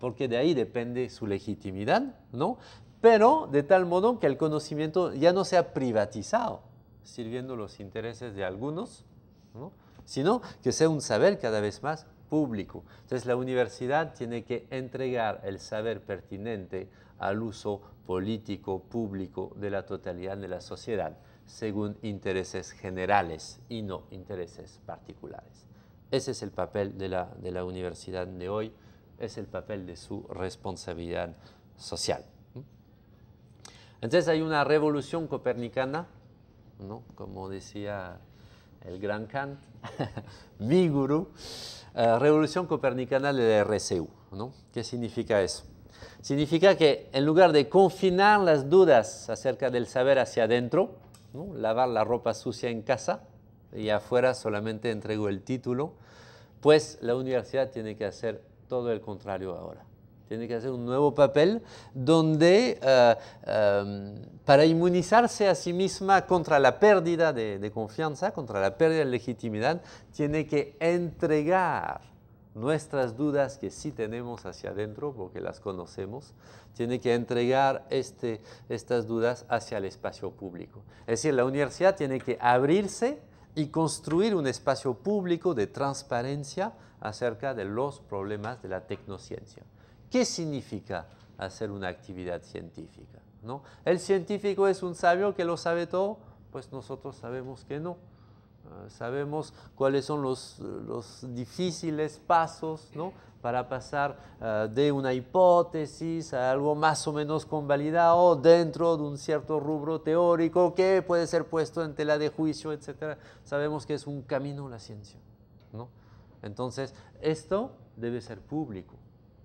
porque de ahí depende su legitimidad, ¿no? pero de tal modo que el conocimiento ya no sea privatizado, sirviendo los intereses de algunos, sino que sea un saber cada vez más público. Entonces la universidad tiene que entregar el saber pertinente al uso político público de la totalidad de la sociedad, según intereses generales y no intereses particulares. Ese es el papel de la, universidad de hoy, es el papel de su responsabilidad social. Entonces hay una revolución copernicana, ¿no? como decía el gran Kant, [LAUGHS] mi gurú, eh, revolución copernicana de la RCU. ¿no? ¿Qué significa eso? Significa que en lugar de confinar las dudas acerca del saber hacia adentro, lavar la ropa sucia en casa y afuera solamente entrego el título, pues la universidad tiene que hacer todo el contrario ahora tiene que hacer un nuevo papel donde eh, em, para inmunizarse a sí misma contra la pérdida de, confianza, contra la pérdida de legitimidad, tiene que entregar nuestras dudas que sí tenemos hacia adentro, porque las conocemos, tiene que entregar este, estas dudas hacia el espacio público. Es decir, la universidad tiene que abrirse y construir un espacio público de transparencia acerca de los problemas de la tecnociencia. ¿Qué significa hacer una actividad científica? ¿El científico es un sabio que lo sabe todo? Pues nosotros sabemos que no. Ah, sabemos cuáles son los, difíciles pasos para pasar ah, de una hipótesis a algo más o menos convalidado dentro de un cierto rubro teórico que puede ser puesto en tela de juicio, etc. Sabemos que es un camino la ciencia. Entonces, esto debe ser público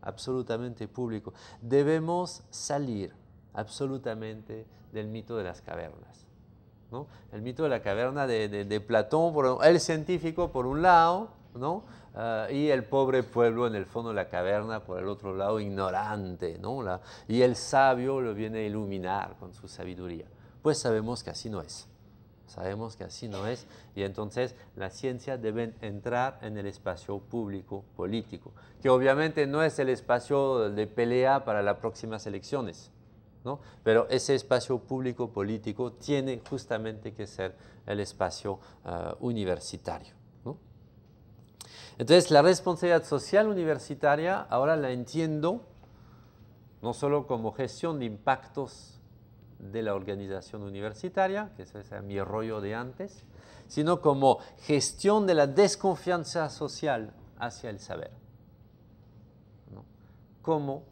absolutamente público. Debemos salir absolutamente del mito de las cavernas. ¿no? El mito de la caverna de, de, Platón, el científico por un lado, ¿no? Ah, y el pobre pueblo en el fondo de la caverna, por el otro lado, ignorante, ¿no? y el sabio lo viene a iluminar con su sabiduría. Pues sabemos que así no es. Sabemos que así no es y entonces la ciencia deben entrar en el espacio público político, que obviamente no es el espacio de pelea para las próximas elecciones, pero ese espacio público político tiene justamente que ser el espacio eh, universitario. Entonces la responsabilidad social universitaria ahora la entiendo no solo como gestión de impactos de la organización universitaria, que ese es mi rollo de antes, sino como gestión de la desconfianza social hacia el saber. ¿Cómo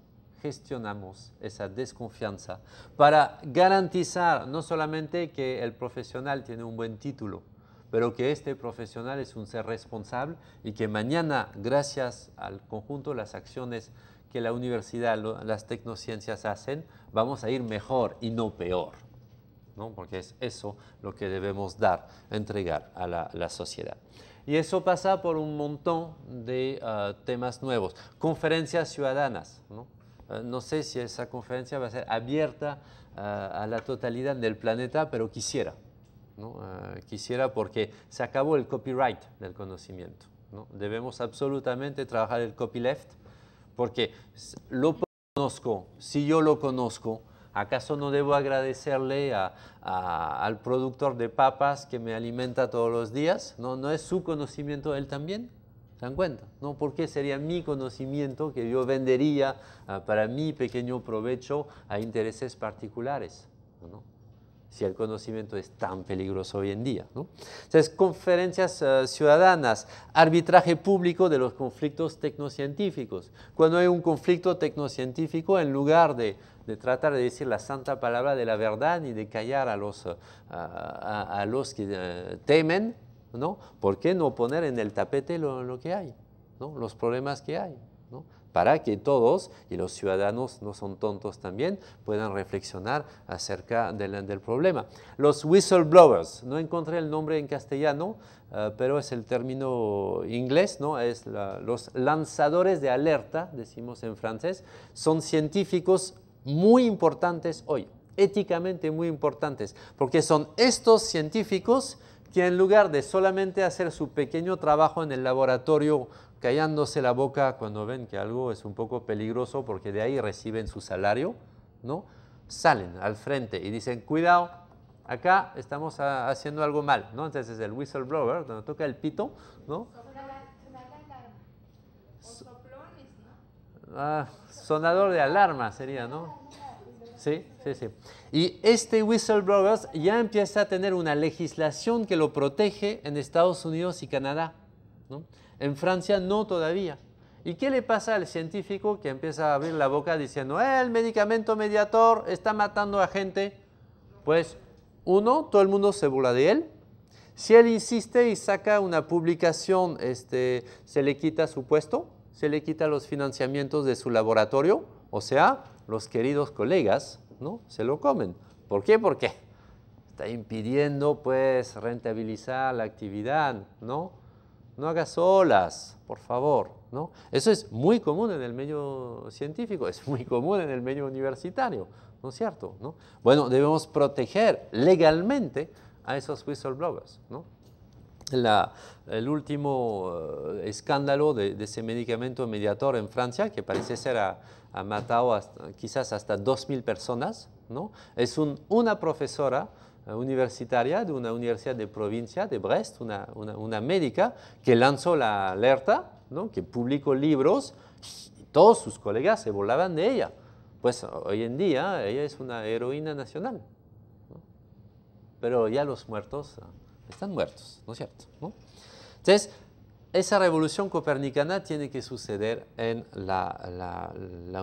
gestionamos esa desconfianza para garantizar no solamente que el profesional tiene un buen título, pero que este profesional es un ser responsable y que mañana, gracias al conjunto de las acciones que la universidad, las tecnociencias hacen, vamos a ir mejor y no peor, ¿no? porque es eso lo que debemos dar, entregar a la, sociedad. Y eso pasa por un montón de ah, temas nuevos. Conferencias ciudadanas. Ah, ¿no? sé si esa conferencia va a ser abierta ah, a la totalidad del planeta, pero quisiera. quisiera porque se acabó el copyright del conocimiento. ¿no? Debemos absolutamente trabajar el copyleft porque lo conozco, si yo lo conozco, ¿acaso no debo agradecerle al productor de papas que me alimenta todos los días? ¿No, ¿No es su conocimiento él también? ¿Se dan cuenta? ¿No? qué sería mi conocimiento que yo vendería ah, para mi pequeño provecho a intereses particulares si el conocimiento es tan peligroso hoy en día. Entonces, conferencias eh, ciudadanas, arbitraje público de los conflictos tecnocientíficos. Cuando hay un conflicto tecnocientífico, en lugar de, tratar de decir la santa palabra de la verdad y de callar a los, eh, que eh, temen, ¿por qué no poner en el tapete lo, que hay, los problemas que hay? para que todos, y los ciudadanos no son tontos también, puedan reflexionar acerca del, problema. Los whistleblowers, no encontré el nombre en castellano, eh, pero es el término inglés, ¿no? es los lanzadores de alerta, decimos en francés, son científicos muy importantes hoy, éticamente muy importantes, porque son estos científicos que en lugar de solamente hacer su pequeño trabajo en el laboratorio callándose la boca cuando ven que algo es un poco peligroso porque de ahí reciben su salario, ¿no? Salen al frente y dicen, cuidado, acá estamos haciendo algo mal, ¿no? Entonces el whistleblower, donde toca el pito, ¿no? Ah, sonador de alarma sería, ¿no? Sí, sí, sí. Y este whistleblower ya empieza a tener una legislación que lo protege en Estados Unidos y Canadá, ¿no? En Francia no todavía. ¿Y qué le pasa al científico que empieza a abrir la boca diciendo, eh, el medicamento mediator está matando a gente? Pues uno, todo el mundo se burla de él. Si él insiste y saca una publicación, este, se le quita su puesto, se le quita los financiamientos de su laboratorio, o sea, los queridos colegas, ¿no? Se lo comen. ¿Por qué? Porque está impidiendo, pues, rentabilizar la actividad, ¿no? no hagas olas, por favor. ¿no? Eso es muy común en el medio científico, es muy común en el medio universitario, ¿no es cierto? ¿no? Bueno, debemos proteger legalmente a esos whistleblowers. ¿no? el último eh, escándalo de, ese medicamento mediator en Francia, que parece ser ha, matado quizás hasta 2.000 personas, ¿no? es una profesora eh, universitaria de una universidad de provincia de Brest, una, una, médica que lanzó la alerta, ¿no? que publicó libros y todos sus colegas se volaban de ella. Pues hoy en día ella es una heroína nacional. Pero ya los muertos eh, están muertos, ¿no es cierto? Entonces, esa revolución copernicana tiene que suceder en la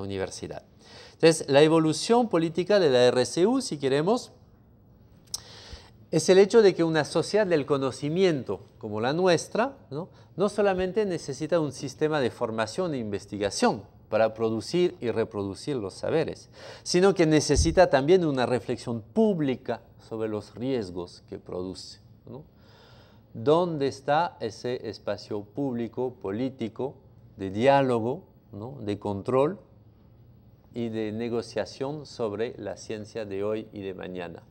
universidad. Entonces, la evolución política de la RCU, si queremos, es el hecho de que una sociedad del conocimiento como la nuestra ¿no? solamente necesita un sistema de formación e investigación para producir y reproducir los saberes, sino que necesita también una reflexión pública sobre los riesgos que produce. ¿Dónde está ese espacio público, político, de diálogo, de control y de negociación sobre la ciencia de hoy y de mañana?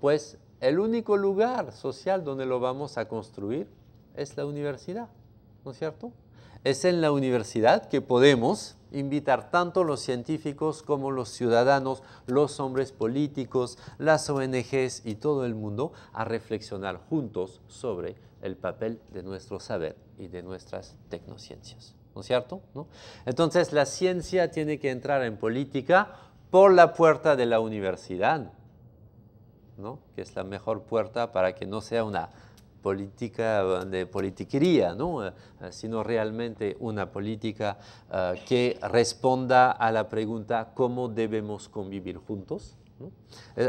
Pues el único lugar social donde lo vamos a construir es la universidad, ¿no es cierto? Es en la universidad que podemos invitar tanto los científicos como los ciudadanos, los hombres políticos, las ONGs y todo el mundo a reflexionar juntos sobre el papel de nuestro saber y de nuestras tecnociencias. ¿No es cierto? Entonces la ciencia tiene que entrar en política por la puerta de la universidad, que es la mejor puerta para que no sea una política eh, de politiquería, eh, eh, sino realmente una política que responda a la pregunta cómo debemos convivir juntos.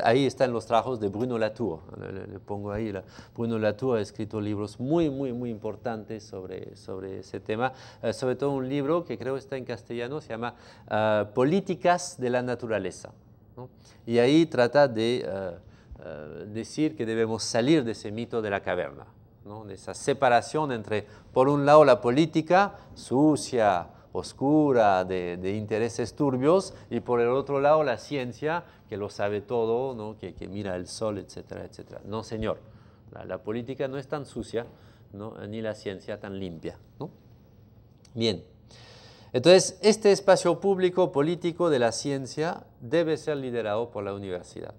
ahí están los trabajos de Bruno Latour. Le, pongo ahí, Bruno Latour ha escrito libros muy, muy, muy importantes sobre, sobre ese tema. sobre todo un libro que creo está en castellano, se llama Políticas de la Naturaleza. Y ahí trata de eh, decir que debemos salir de ese mito de la caverna, ¿no? de esa separación entre, por un lado, la política sucia, oscura, de, intereses turbios, y por el otro lado la ciencia, que lo sabe todo, ¿no? que, mira el sol, etcétera, etcétera. No, señor, la, política no es tan sucia, ¿no? ni la ciencia tan limpia. Bien, entonces este espacio público político de la ciencia debe ser liderado por la universidad.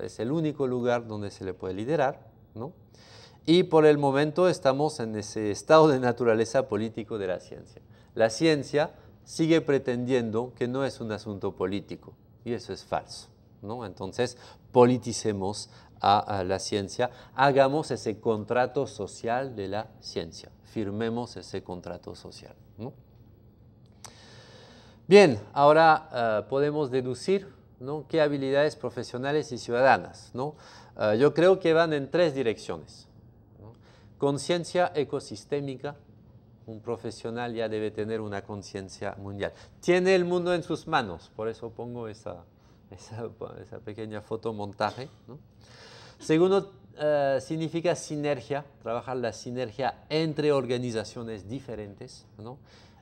Es el único lugar donde se le puede liderar, ¿no? Y por el momento estamos en ese estado de naturaleza político de la ciencia. La ciencia sigue pretendiendo que no es un asunto político, y eso es falso, ¿no? Entonces, politicemos a, la ciencia, hagamos ese contrato social de la ciencia, firmemos ese contrato social. Bien, ahora eh, podemos deducir ¿Qué habilidades profesionales y ciudadanas? Ah, yo creo que van en tres direcciones. Conciencia ecosistémica. Un profesional ya debe tener una conciencia mundial. Tiene el mundo en sus manos, por eso pongo esa, pequeña fotomontaje. Segundo, ah, significa sinergia, trabajar la sinergia entre organizaciones diferentes.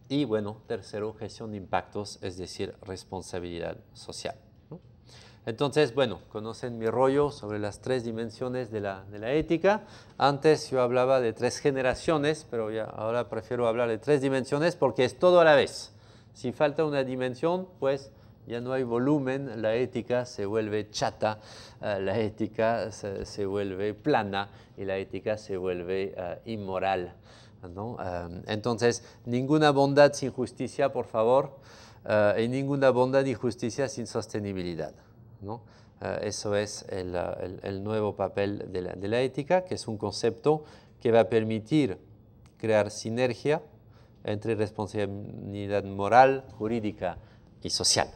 Y bueno, tercero, gestión de impactos, es decir, responsabilidad social. Entonces, bueno, conocen mi rollo sobre las tres dimensiones de la, ética. Antes yo hablaba de tres generaciones, pero ahora prefiero hablar de tres dimensiones porque es todo a la vez. Si falta una dimensión, pues ya no hay volumen, la ética se vuelve chata, eh, la ética se, vuelve plana y la ética se vuelve eh, inmoral. Eh, entonces, ninguna bondad sin justicia, por favor, y ninguna bondad y justicia sin sostenibilidad. ¿no? Eh, eso es el, eh, nuevo papel de la, ética, que es un concepto que va a permitir crear sinergia entre responsabilidad moral, jurídica y social.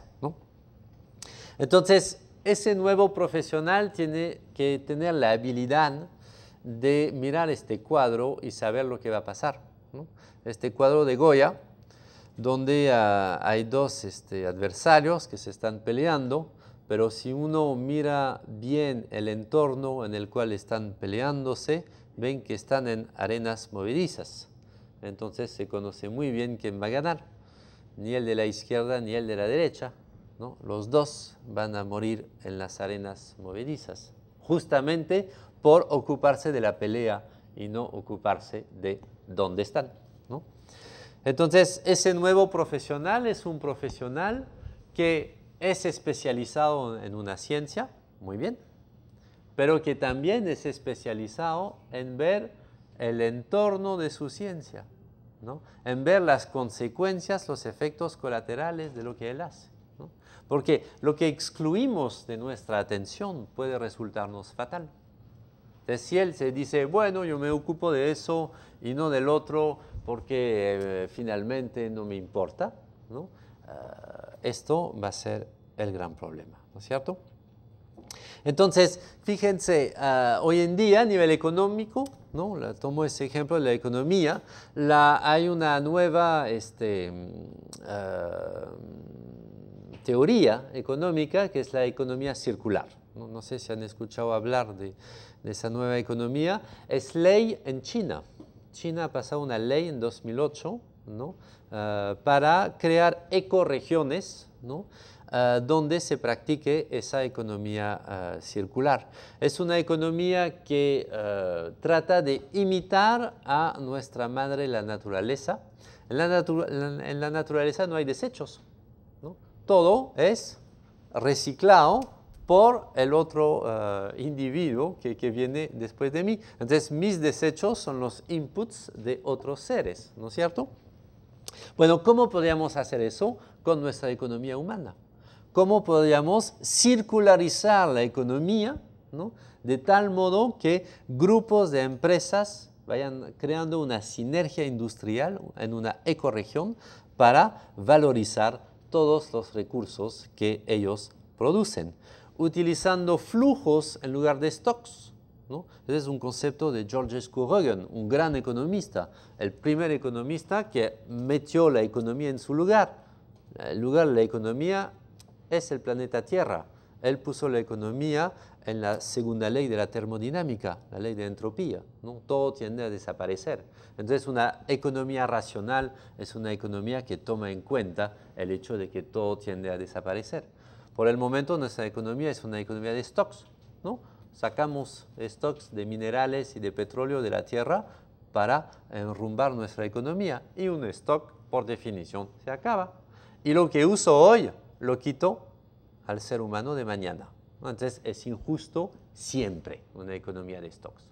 Entonces, ese nuevo profesional tiene que tener la habilidad de mirar este cuadro y saber lo que va a pasar. Este cuadro de Goya, donde ah, hay dos este, adversarios que se están peleando, pero si uno mira bien el entorno en el cual están peleándose, ven que están en arenas movedizas. Entonces se conoce muy bien quién va a ganar, ni el de la izquierda ni el de la derecha. ¿no? Los dos van a morir en las arenas movedizas, justamente por ocuparse de la pelea y no ocuparse de dónde están. Entonces, ese nuevo profesional es un profesional que es especializado en una ciencia, muy bien, pero que también es especializado en ver el entorno de su ciencia, ¿no? en ver las consecuencias, los efectos colaterales de lo que él hace. Porque lo que excluimos de nuestra atención puede resultarnos fatal. Entonces, si él se dice, bueno, yo me ocupo de eso y no del otro porque eh, finalmente no me importa, ah, esto va a ser el gran problema, ¿no es cierto? Entonces, fíjense, ah, hoy en día a nivel económico, ¿no? tomo ese ejemplo de la economía, hay una nueva este, mm, ah, mm, teoría económica que es la economía circular. No, sé si han escuchado hablar de, esa nueva economía. Es ley en China. China ha pasado una ley en 2008 ah, para crear ecoregiones ¿no? Ah, donde se practique esa economía ah, circular. Es una economía que ah, trata de imitar a nuestra madre la naturaleza. En la, naturaleza no hay desechos, todo es reciclado por el otro individuo que, viene después de mí. Entonces, mis desechos son los inputs de otros seres, ¿no es cierto? Bueno, ¿cómo podríamos hacer eso con nuestra economía humana? cómo podríamos circularizar la economía de tal modo que grupos de empresas vayan creando una sinergia industrial en una ecorregión para valorizar todos los recursos que ellos producen, utilizando flujos en lugar de stocks. Ese es un concepto de George Skurogan, un gran economista, el primer economista que metió la economía en su lugar. El lugar de la economía es el planeta Tierra. Él puso la economía en la segunda ley de la termodinámica, la ley de entropía. ¿no? Todo tiende a desaparecer. Entonces una economía racional es una economía que toma en cuenta el hecho de que todo tiende a desaparecer. Por el momento nuestra economía es una economía de stocks. ¿no? Sacamos stocks de minerales y de petróleo de la Tierra para enrumbar nuestra economía y un stock por definición se acaba. Y lo que uso hoy lo quito al ser humano de mañana. Entonces es injusto siempre una economía de stocks.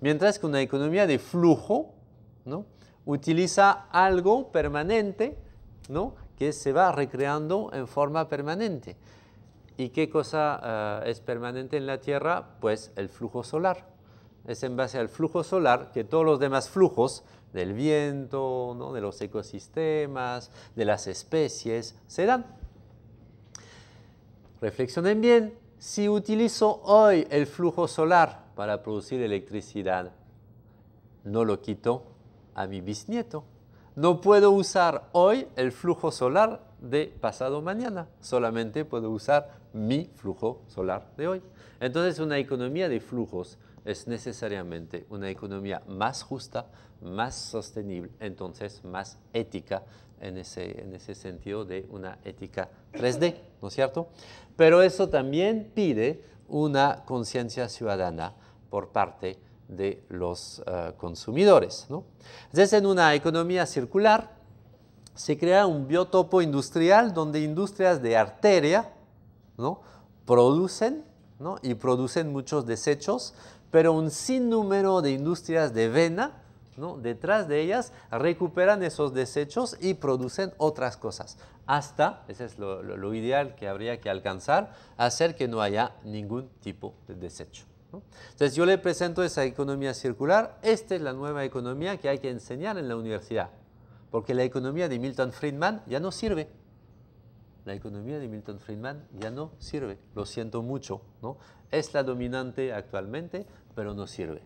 Mientras que una economía de flujo utiliza algo permanente ¿no? que se va recreando en forma permanente. ¿Y qué cosa eh, es permanente en la Tierra? Pues el flujo solar. Es en base al flujo solar que todos los demás flujos del viento, de los ecosistemas, de las especies, se dan. Reflexionen bien, si utilizo hoy el flujo solar para producir electricidad, no lo quito a mi bisnieto. No puedo usar hoy el flujo solar de pasado mañana, solamente puedo usar mi flujo solar de hoy. Entonces una economía de flujos es necesariamente una economía más justa, más sostenible, entonces más ética en ese, sentido de una ética 3D, ¿no es cierto? Pero eso también pide una conciencia ciudadana por parte de los eh, consumidores. ¿no? Entonces, en una economía circular se crea un biotopo industrial donde industrias de arteria ¿no? producen ¿no? y producen muchos desechos, pero un sinnúmero de industrias de vena Detrás de ellas recuperan esos desechos y producen otras cosas, hasta, ese es lo, ideal que habría que alcanzar, hacer que no haya ningún tipo de desecho. Entonces yo le presento esa economía circular, esta es la nueva economía que hay que enseñar en la universidad, porque la economía de Milton Friedman ya no sirve. La economía de Milton Friedman ya no sirve, lo siento mucho, ¿no? Es la dominante actualmente, pero no sirve,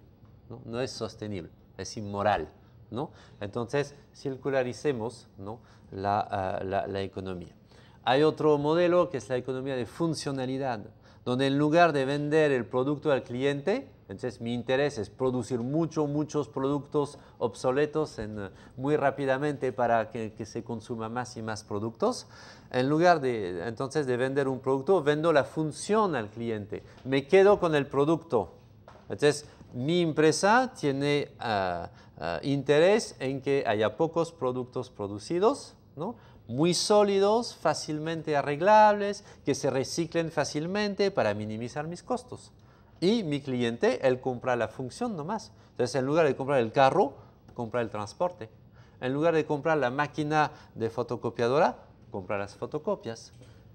no es sostenible es inmoral. ¿no? Entonces, circularicemos ah, la, economía. Hay otro modelo que es la economía de funcionalidad, donde en lugar de vender el producto al cliente, entonces mi interés es producir muchos, muchos productos obsoletos eh, muy rápidamente para que, se consuma más y más productos. En lugar de, entonces, de vender un producto, vendo la función al cliente. Me quedo con el producto. Entonces, mi empresa tiene ah, ah, interés en que haya pocos productos producidos, ¿no? muy sólidos, fácilmente arreglables, que se reciclen fácilmente para minimizar mis costos. Y mi cliente, él compra la función nomás. Entonces, en lugar de comprar el carro, compra el transporte. En lugar de comprar la máquina de fotocopiadora, compra las fotocopias.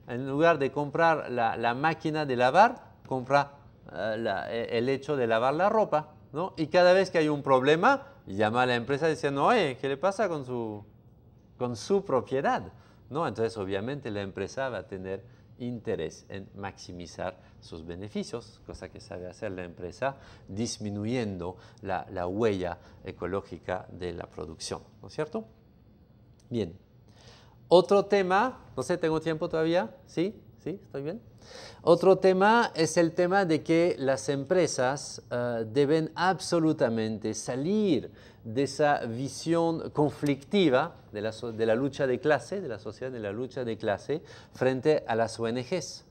En lugar de comprar la, la máquina de lavar, compra eh, eh, el hecho de lavar la ropa, ¿no? Y cada vez que hay un problema, llama a la empresa diciendo, oye, ¿qué le pasa con su, propiedad? ¿No? Entonces, obviamente, la empresa va a tener interés en maximizar sus beneficios, cosa que sabe hacer la empresa disminuyendo la, la huella ecológica de la producción, ¿no es cierto? Bien. Otro tema, no sé, ¿tengo tiempo todavía? ¿Sí? ¿Sí? ¿Estoy bien? Otro tema es el tema de que las empresas eh, deben absolutamente salir de esa visión conflictiva de la, lucha de clase, de la sociedad de la lucha de clase, frente a las ONGs.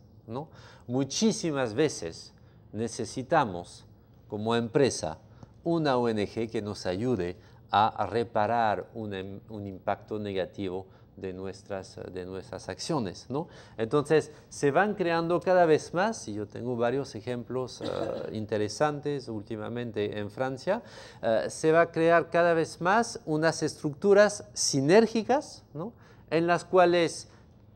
Muchísimas veces necesitamos como empresa una ONG que nos ayude a reparar un em, impacto negativo de nuestras, eh, de nuestras acciones. ¿no? Entonces, se van creando cada vez más, y yo tengo varios ejemplos eh, [LAUGHS] interesantes últimamente en Francia, eh, se va a crear cada vez más unas estructuras sinérgicas en las cuales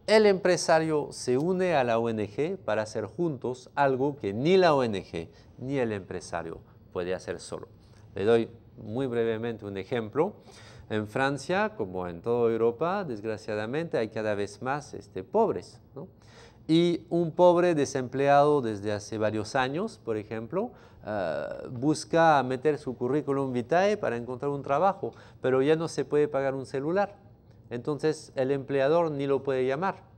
el empresario se une a la ONG para hacer juntos algo que ni la ONG ni el empresario puede hacer solo. Le doy muy brevemente un ejemplo. En Francia, como en toda Europa, desgraciadamente hay cada vez más este, pobres. Y un pobre desempleado desde hace varios años, por ejemplo, eh, busca meter su currículum vitae para encontrar un trabajo, pero ya no se puede pagar un celular. Entonces el empleador ni lo puede llamar.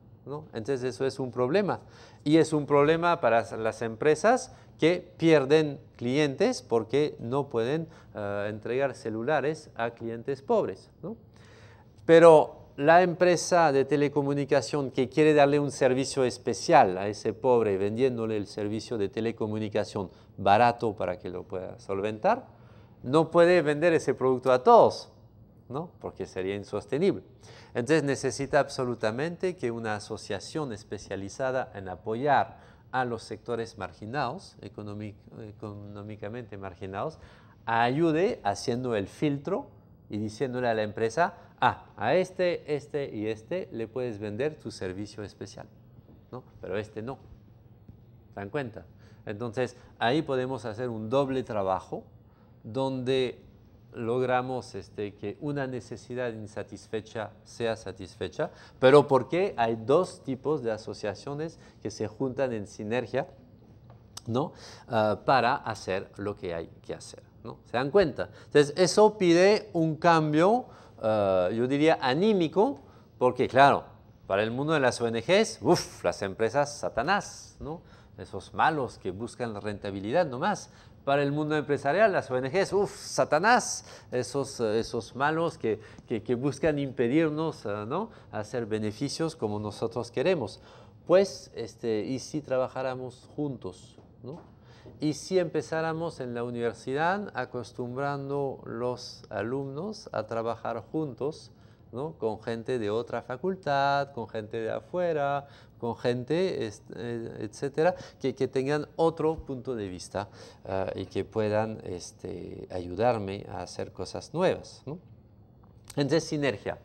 Entonces eso es un problema y es un problema para las empresas que pierden clientes porque no pueden eh, entregar celulares a clientes pobres. Pero la empresa de telecomunicación que quiere darle un servicio especial a ese pobre vendiéndole el servicio de telecomunicación barato para que lo pueda solventar, no puede vender ese producto a todos porque sería insostenible. Entonces necesita absolutamente que una asociación especializada en apoyar a los sectores marginados, económicamente marginados, ayude haciendo el filtro y diciéndole a la empresa, ah, a este, este y este le puedes vender tu servicio especial, ¿no? pero este no. ¿Se dan cuenta? Entonces ahí podemos hacer un doble trabajo donde logramos este, que una necesidad insatisfecha sea satisfecha, pero porque hay dos tipos de asociaciones que se juntan en sinergia ¿no? Ah, para hacer lo que hay que hacer. ¿Se dan cuenta? Entonces, eso pide un cambio, ah, yo diría, anímico, porque claro, para el mundo de las ONGs, uff, las empresas satanás, esos malos que buscan la rentabilidad nomás, para el mundo empresarial, las ONGs, uff, Satanás, esos, esos malos que, que, buscan impedirnos ah, ¿no? hacer beneficios como nosotros queremos. Pues, este, ¿y si trabajáramos juntos? ¿no? ¿Y si empezáramos en la universidad acostumbrando los alumnos a trabajar juntos con gente de otra facultad, con gente de afuera, con gente, eh, etcétera, que, tengan otro punto de vista ah, y que puedan este, ayudarme a hacer cosas nuevas. Entonces, sinergia.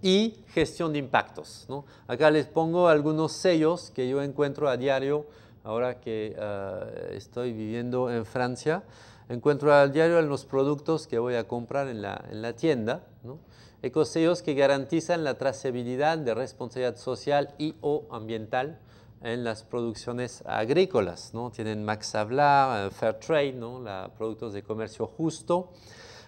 Y gestión de impactos. Acá les pongo algunos sellos que yo encuentro a diario ahora que ah, estoy viviendo en Francia. Encuentro a diario en los productos que voy a comprar en la, tienda. ¿no? Ecosellos que garantizan la trazabilidad de responsabilidad social y o ambiental en las producciones agrícolas. Tienen Max Habla, eh, Fair Trade, productos de comercio justo,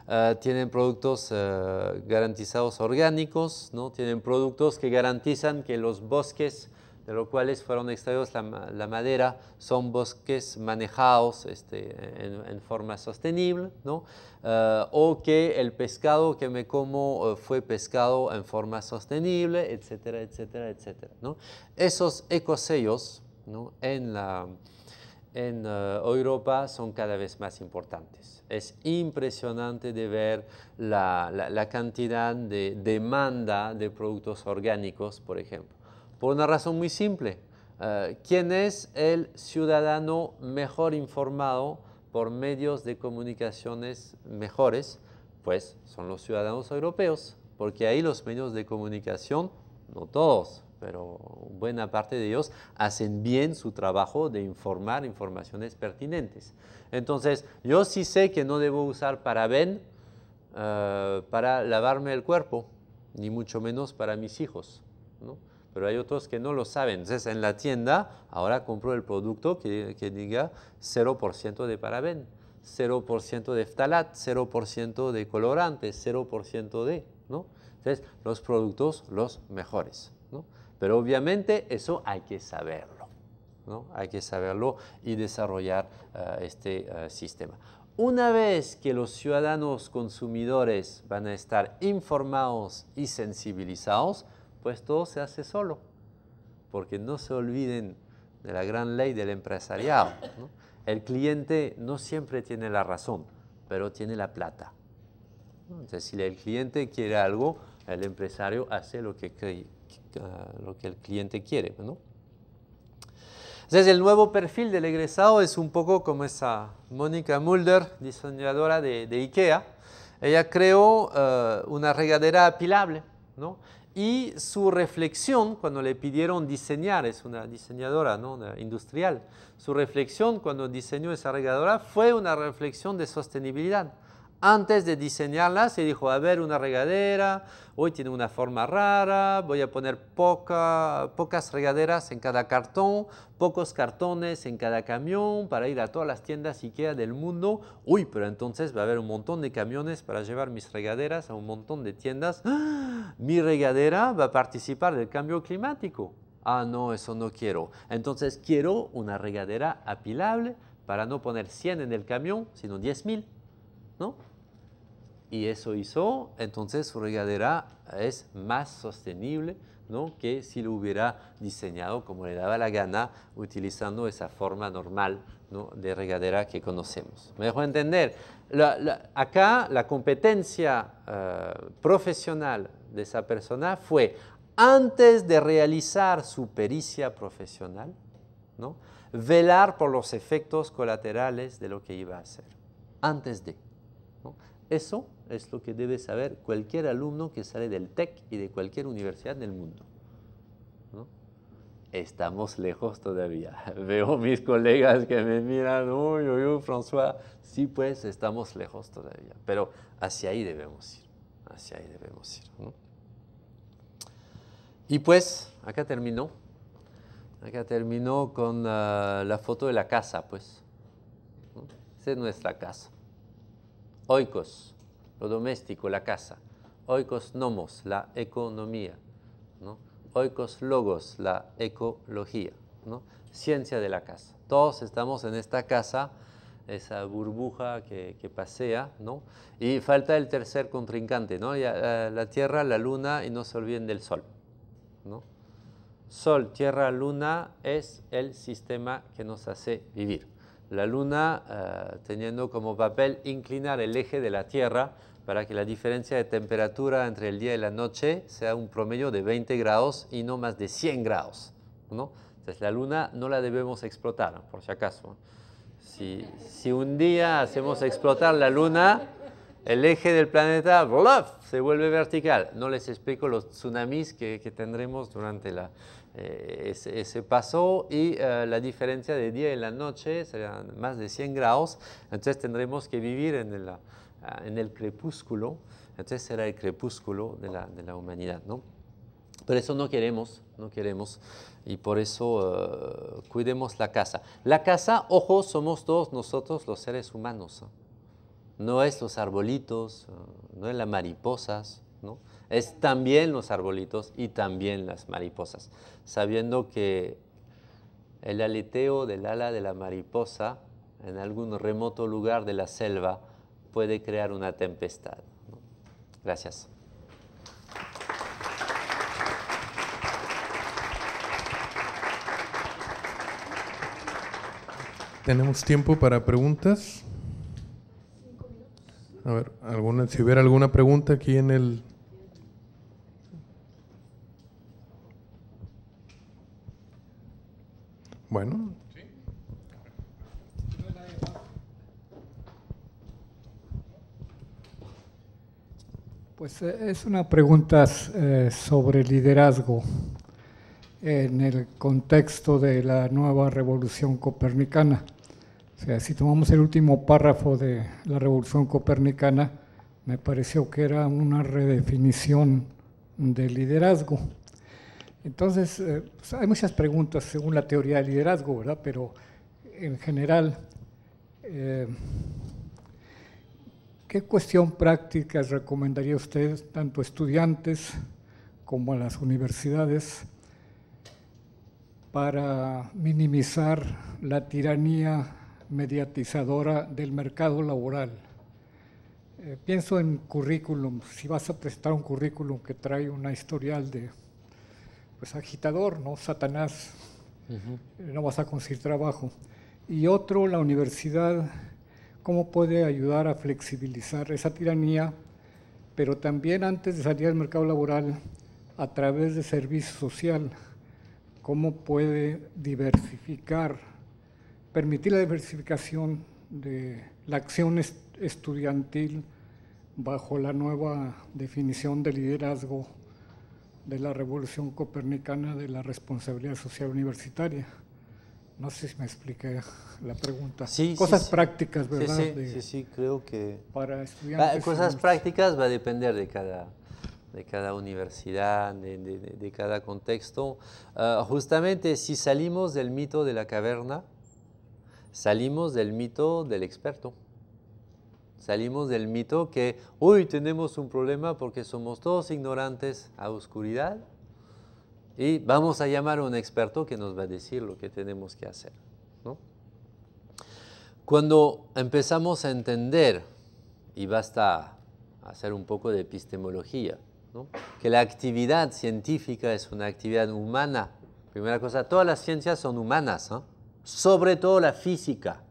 eh, tienen productos eh, garantizados orgánicos, tienen productos que garantizan que los bosques de los cuales fueron extraídos la, madera, son bosques manejados este, en, forma sostenible, eh, o que el pescado que me como eh, fue pescado en forma sostenible, etcétera, etcétera, etcétera. Esos ecosellos en, eh, Europa son cada vez más importantes. Es impresionante de ver la cantidad de demanda de productos orgánicos, por ejemplo. Por una razón muy simple. Eh, ¿Quién es el ciudadano mejor informado por medios de comunicaciones mejores? Pues son los ciudadanos europeos, porque ahí los medios de comunicación, no todos, pero buena parte de ellos hacen bien su trabajo de informar informaciones pertinentes. Entonces, yo sí sé que no debo usar paraben eh, para lavarme el cuerpo, ni mucho menos para mis hijos. ¿no? pero hay otros que no lo saben. Entonces, en la tienda, ahora compro el producto que, diga 0% de paraben, 0% de ftalat, 0% de colorante, 0% de, ¿no? Entonces, los productos los mejores, ¿no? Pero obviamente eso hay que saberlo, ¿no? Hay que saberlo y desarrollar eh, este eh, sistema. Una vez que los ciudadanos consumidores van a estar informados y sensibilizados, pues todo se hace solo, porque no se olviden de la gran ley del empresariado. El cliente no siempre tiene la razón, pero tiene la plata. Entonces, si el cliente quiere algo, el empresario hace lo que, ah, lo que el cliente quiere. ¿no? Entonces, el nuevo perfil del egresado es un poco como esa Mónica Mulder, diseñadora de, IKEA. Ella creó eh, una regadera apilable, ¿no? y su reflexión cuando le pidieron diseñar, es una diseñadora ¿no? industrial, su reflexión cuando diseñó esa regadora fue una reflexión de sostenibilidad. Antes de diseñarla, se dijo, a ver, una regadera, hoy tiene una forma rara, voy a poner pocas regaderas en cada cartón, pocos cartones en cada camión para ir a todas las tiendas IKEA del mundo. Uy, pero entonces va a haber un montón de camiones para llevar mis regaderas a un montón de tiendas. ¡Ah! Mi regadera va a participar del cambio climático. Ah, no, eso no quiero. Entonces quiero una regadera apilable para no poner 100 en el camión, sino 10.000, ¿no? y eso hizo, entonces su regadera es más sostenible ¿no? que si lo hubiera diseñado como le daba la gana, utilizando esa forma normal de regadera que conocemos. Me dejó entender, acá la competencia eh, profesional de esa persona fue antes de realizar su pericia profesional, ¿no? velar por los efectos colaterales de lo que iba a hacer, antes de. Eso es lo que debe saber cualquier alumno que sale del TEC y de cualquier universidad del mundo. ¿no? Estamos lejos todavía. [LAUGHS] Veo mis colegas que me miran, uy, uy, uy, François, sí pues estamos lejos todavía, pero hacia ahí debemos ir, hacia ahí debemos ir. Y pues, acá terminó, acá terminó con ah, la foto de la casa, pues. es nuestra casa. Oikos lo doméstico, la casa. Oikos nomos, la economía. ¿no? Oikos logos, la ecología. Ciencia de la casa. Todos estamos en esta casa, esa burbuja que, pasea, Y falta el tercer contrincante, ¿no? Eh, la, Tierra, la Luna y no se olviden del Sol, Sol, Tierra, Luna es el sistema que nos hace vivir la Luna eh, teniendo como papel inclinar el eje de la Tierra para que la diferencia de temperatura entre el día y la noche sea un promedio de 20 grados y no más de 100 grados. ¿no? Entonces la Luna no la debemos explotar, por si acaso. Si, un día hacemos explotar la Luna, el eje del planeta ¡bluff! se vuelve vertical. No les explico los tsunamis que tendremos durante la, eh, ese, y eh, la diferencia de día y la noche serán más de 100 grados, entonces tendremos que vivir en el, ah, en el crepúsculo, entonces será el crepúsculo de la, humanidad, ¿no? Pero eso no queremos, no queremos, y por eso eh, cuidemos la casa. La casa, ojo, somos todos nosotros los seres humanos, no es los arbolitos, no es las mariposas, ¿no? es también los arbolitos y también las mariposas, sabiendo que el aleteo del ala de la mariposa en algún remoto lugar de la selva puede crear una tempestad. Gracias. Tenemos tiempo para preguntas. A ver, si hubiera alguna pregunta aquí en el Bueno. Pues eh, es una pregunta eh, sobre liderazgo en el contexto de la nueva revolución copernicana. O sea, si tomamos el último párrafo de la revolución copernicana, me pareció que era una redefinición de liderazgo. Entonces, eh, pues, hay muchas preguntas según la teoría del liderazgo, ¿verdad? Pero en general, eh, ¿qué cuestión práctica recomendaría usted tanto a estudiantes como a las universidades para minimizar la tiranía mediatizadora del mercado laboral? Eh, pienso en currículum, si vas a prestar un currículum que trae una historial de pues agitador, ¿no? Satanás, no vas a conseguir trabajo. Y otro, la universidad, cómo puede ayudar a flexibilizar esa tiranía, pero también antes de salir al mercado laboral, a través de servicio social, cómo puede diversificar, permitir la diversificación de la acción estudiantil bajo la nueva definición de liderazgo de la revolución copernicana de la responsabilidad social universitaria. No sé si me expliqué la pregunta. Sí, cosas prácticas, ¿verdad? Sí, sí, creo que... Para estudiantes... Ah, cosas prácticas va a depender de cada, de cada universidad, de, cada contexto. Ah, justamente si salimos del mito de la caverna, salimos del mito del experto. Salimos del mito que, hoy tenemos un problema porque somos todos ignorantes a oscuridad y vamos a llamar a un experto que nos va a decir lo que tenemos que hacer. Cuando empezamos a entender, y basta hacer un poco de epistemología, que la actividad científica es una actividad humana, primera cosa, todas las ciencias son humanas, sobre todo la física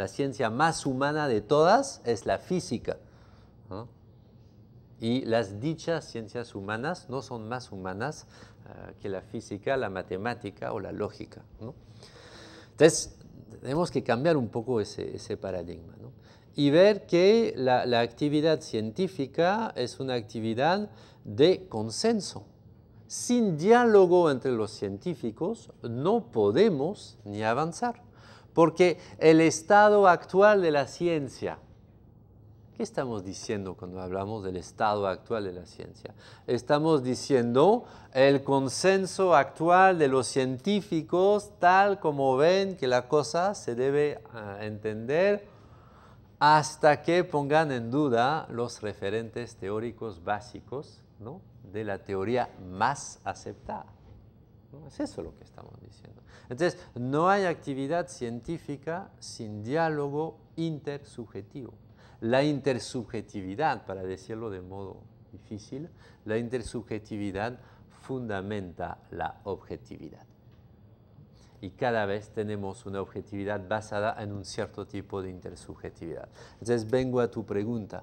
la ciencia más humana de todas es la física. Y las dichas ciencias humanas no son más humanas eh, que la física, la matemática o la lógica. Entonces, tenemos que cambiar un poco ese, paradigma y ver que la, actividad científica es una actividad de consenso. Sin diálogo entre los científicos no podemos ni avanzar. Porque el estado actual de la ciencia, ¿qué estamos diciendo cuando hablamos del estado actual de la ciencia? Estamos diciendo el consenso actual de los científicos tal como ven que la cosa se debe ah, entender hasta que pongan en duda los referentes teóricos básicos de la teoría más aceptada. Es eso lo que estamos diciendo. Entonces, no hay actividad científica sin diálogo intersubjetivo. La intersubjetividad, para decirlo de modo difícil, la intersubjetividad fundamenta la objetividad. Y cada vez tenemos una objetividad basada en un cierto tipo de intersubjetividad. Entonces vengo a tu pregunta.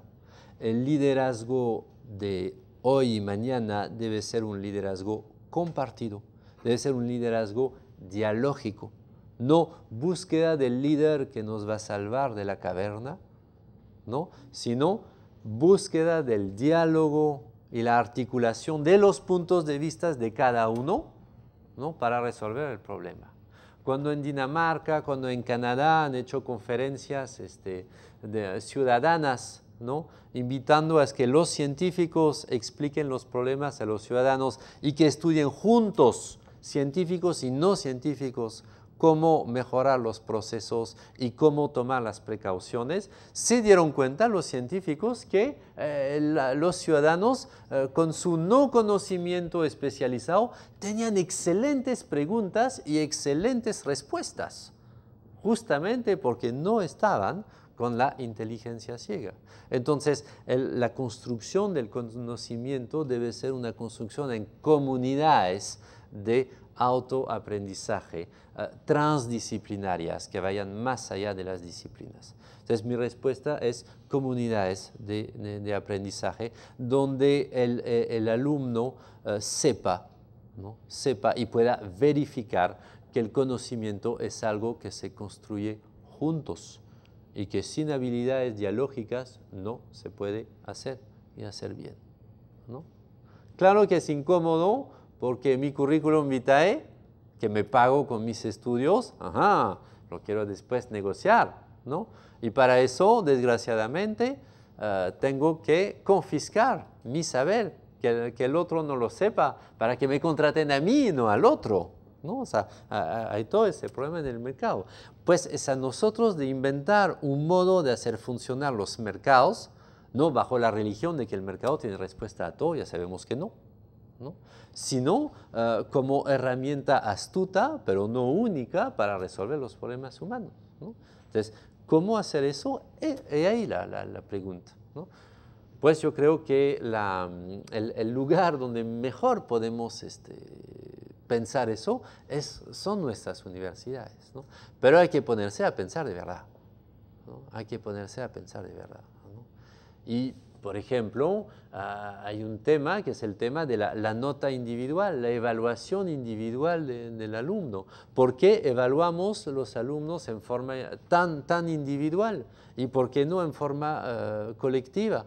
El liderazgo de hoy y mañana debe ser un liderazgo compartido, debe ser un liderazgo dialógico, no búsqueda del líder que nos va a salvar de la caverna, ¿no? sino búsqueda del diálogo y la articulación de los puntos de vista de cada uno ¿no? para resolver el problema. Cuando en Dinamarca, cuando en Canadá han hecho conferencias este, de, ciudadanas, ¿no? invitando a que los científicos expliquen los problemas a los ciudadanos y que estudien juntos científicos y no científicos, cómo mejorar los procesos y cómo tomar las precauciones, se dieron cuenta los científicos que eh, los ciudadanos eh, con su no conocimiento especializado tenían excelentes preguntas y excelentes respuestas, justamente porque no estaban con la inteligencia ciega. Entonces, la construcción del conocimiento debe ser una construcción en comunidades, de autoaprendizaje eh, transdisciplinarias que vayan más allá de las disciplinas. Entonces mi respuesta es comunidades de, aprendizaje donde el, eh, alumno eh, sepa, sepa y pueda verificar que el conocimiento es algo que se construye juntos y que sin habilidades dialógicas no se puede hacer y hacer bien. Claro que es incómodo, porque mi currículum vitae, que me pago con mis estudios, ajá, lo quiero después negociar, ¿no? Y para eso, desgraciadamente, eh, tengo que confiscar mi saber, que, que, el otro no lo sepa, para que me contraten a mí y no al otro, ¿no? O sea, hay todo ese problema en el mercado. Pues es a nosotros de inventar un modo de hacer funcionar los mercados, no bajo la religión de que el mercado tiene respuesta a todo, ya sabemos que no sino eh, como herramienta astuta, pero no única, para resolver los problemas humanos. Entonces, ¿cómo hacer eso? Es eh, eh, ahí la, la, pregunta. Pues yo creo que el, lugar donde mejor podemos este, pensar eso es, son nuestras universidades. Pero hay que ponerse a pensar de verdad. Hay que ponerse a pensar de verdad. Y por ejemplo, ah, hay un tema que es el tema de la, nota individual, la evaluación individual del alumno. ¿Por qué evaluamos los alumnos en forma tan, individual y por qué no en forma ah, colectiva?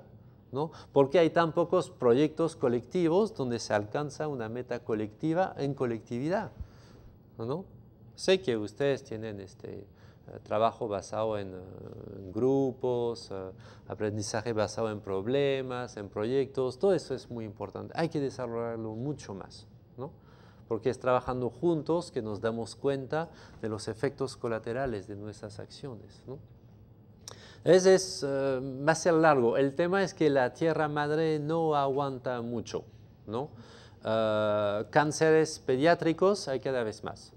¿Por qué hay tan pocos proyectos colectivos donde se alcanza una meta colectiva en colectividad? Sé que ustedes tienen este, eh, trabajo basado en, eh, grupos, eh, aprendizaje basado en problemas, en proyectos, todo eso es muy importante. Hay que desarrollarlo mucho más, ¿no? porque es trabajando juntos que nos damos cuenta de los efectos colaterales de nuestras acciones. ¿no? Ese es a más largo. El tema es que la Tierra Madre no aguanta mucho. ¿no? cánceres pediátricos hay cada vez más.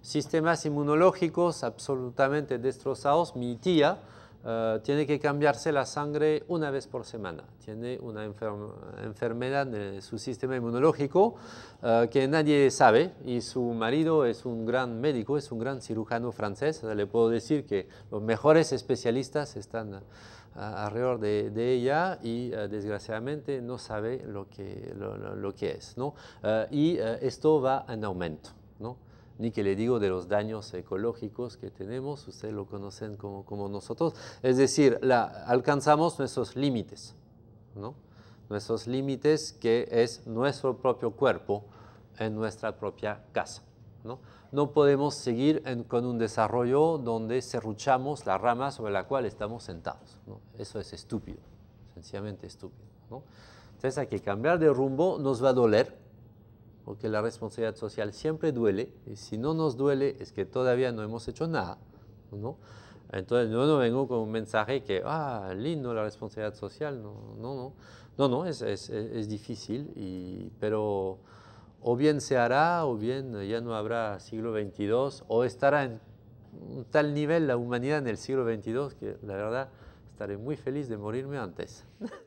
Sistemas inmunológicos absolutamente destrozados. Mi tía eh, tiene que cambiarse la sangre una vez por semana. Tiene una enfermedad en su sistema inmunológico eh, que nadie sabe y su marido es un gran médico, es un gran cirujano francés. le puedo decir que los mejores especialistas están... Eh, alrededor de, ella y desgraciadamente no sabe lo que, es. y esto va en aumento ni que le digo de los daños ecológicos que tenemos, ustedes lo conocen como, como nosotros, es decir, la, alcanzamos nuestros límites, ¿no? nuestros límites que es nuestro propio cuerpo en nuestra propia casa. No, no podemos seguir con un desarrollo donde serruchamos la rama sobre la cual estamos sentados. Eso es estúpido, sencillamente estúpido. Entonces hay que cambiar de rumbo, nos va a doler, porque la responsabilidad social siempre duele, y si no nos duele es que todavía no hemos hecho nada, ¿no? Entonces yo no vengo con un mensaje que, ah, lindo la responsabilidad social, no, no, no, no, no es, difícil, pero o bien se hará, o bien ya no habrá siglo XXII, o estará en tal nivel la humanidad en el siglo XXII que la verdad estaré muy feliz de morirme antes. [LAUGHS]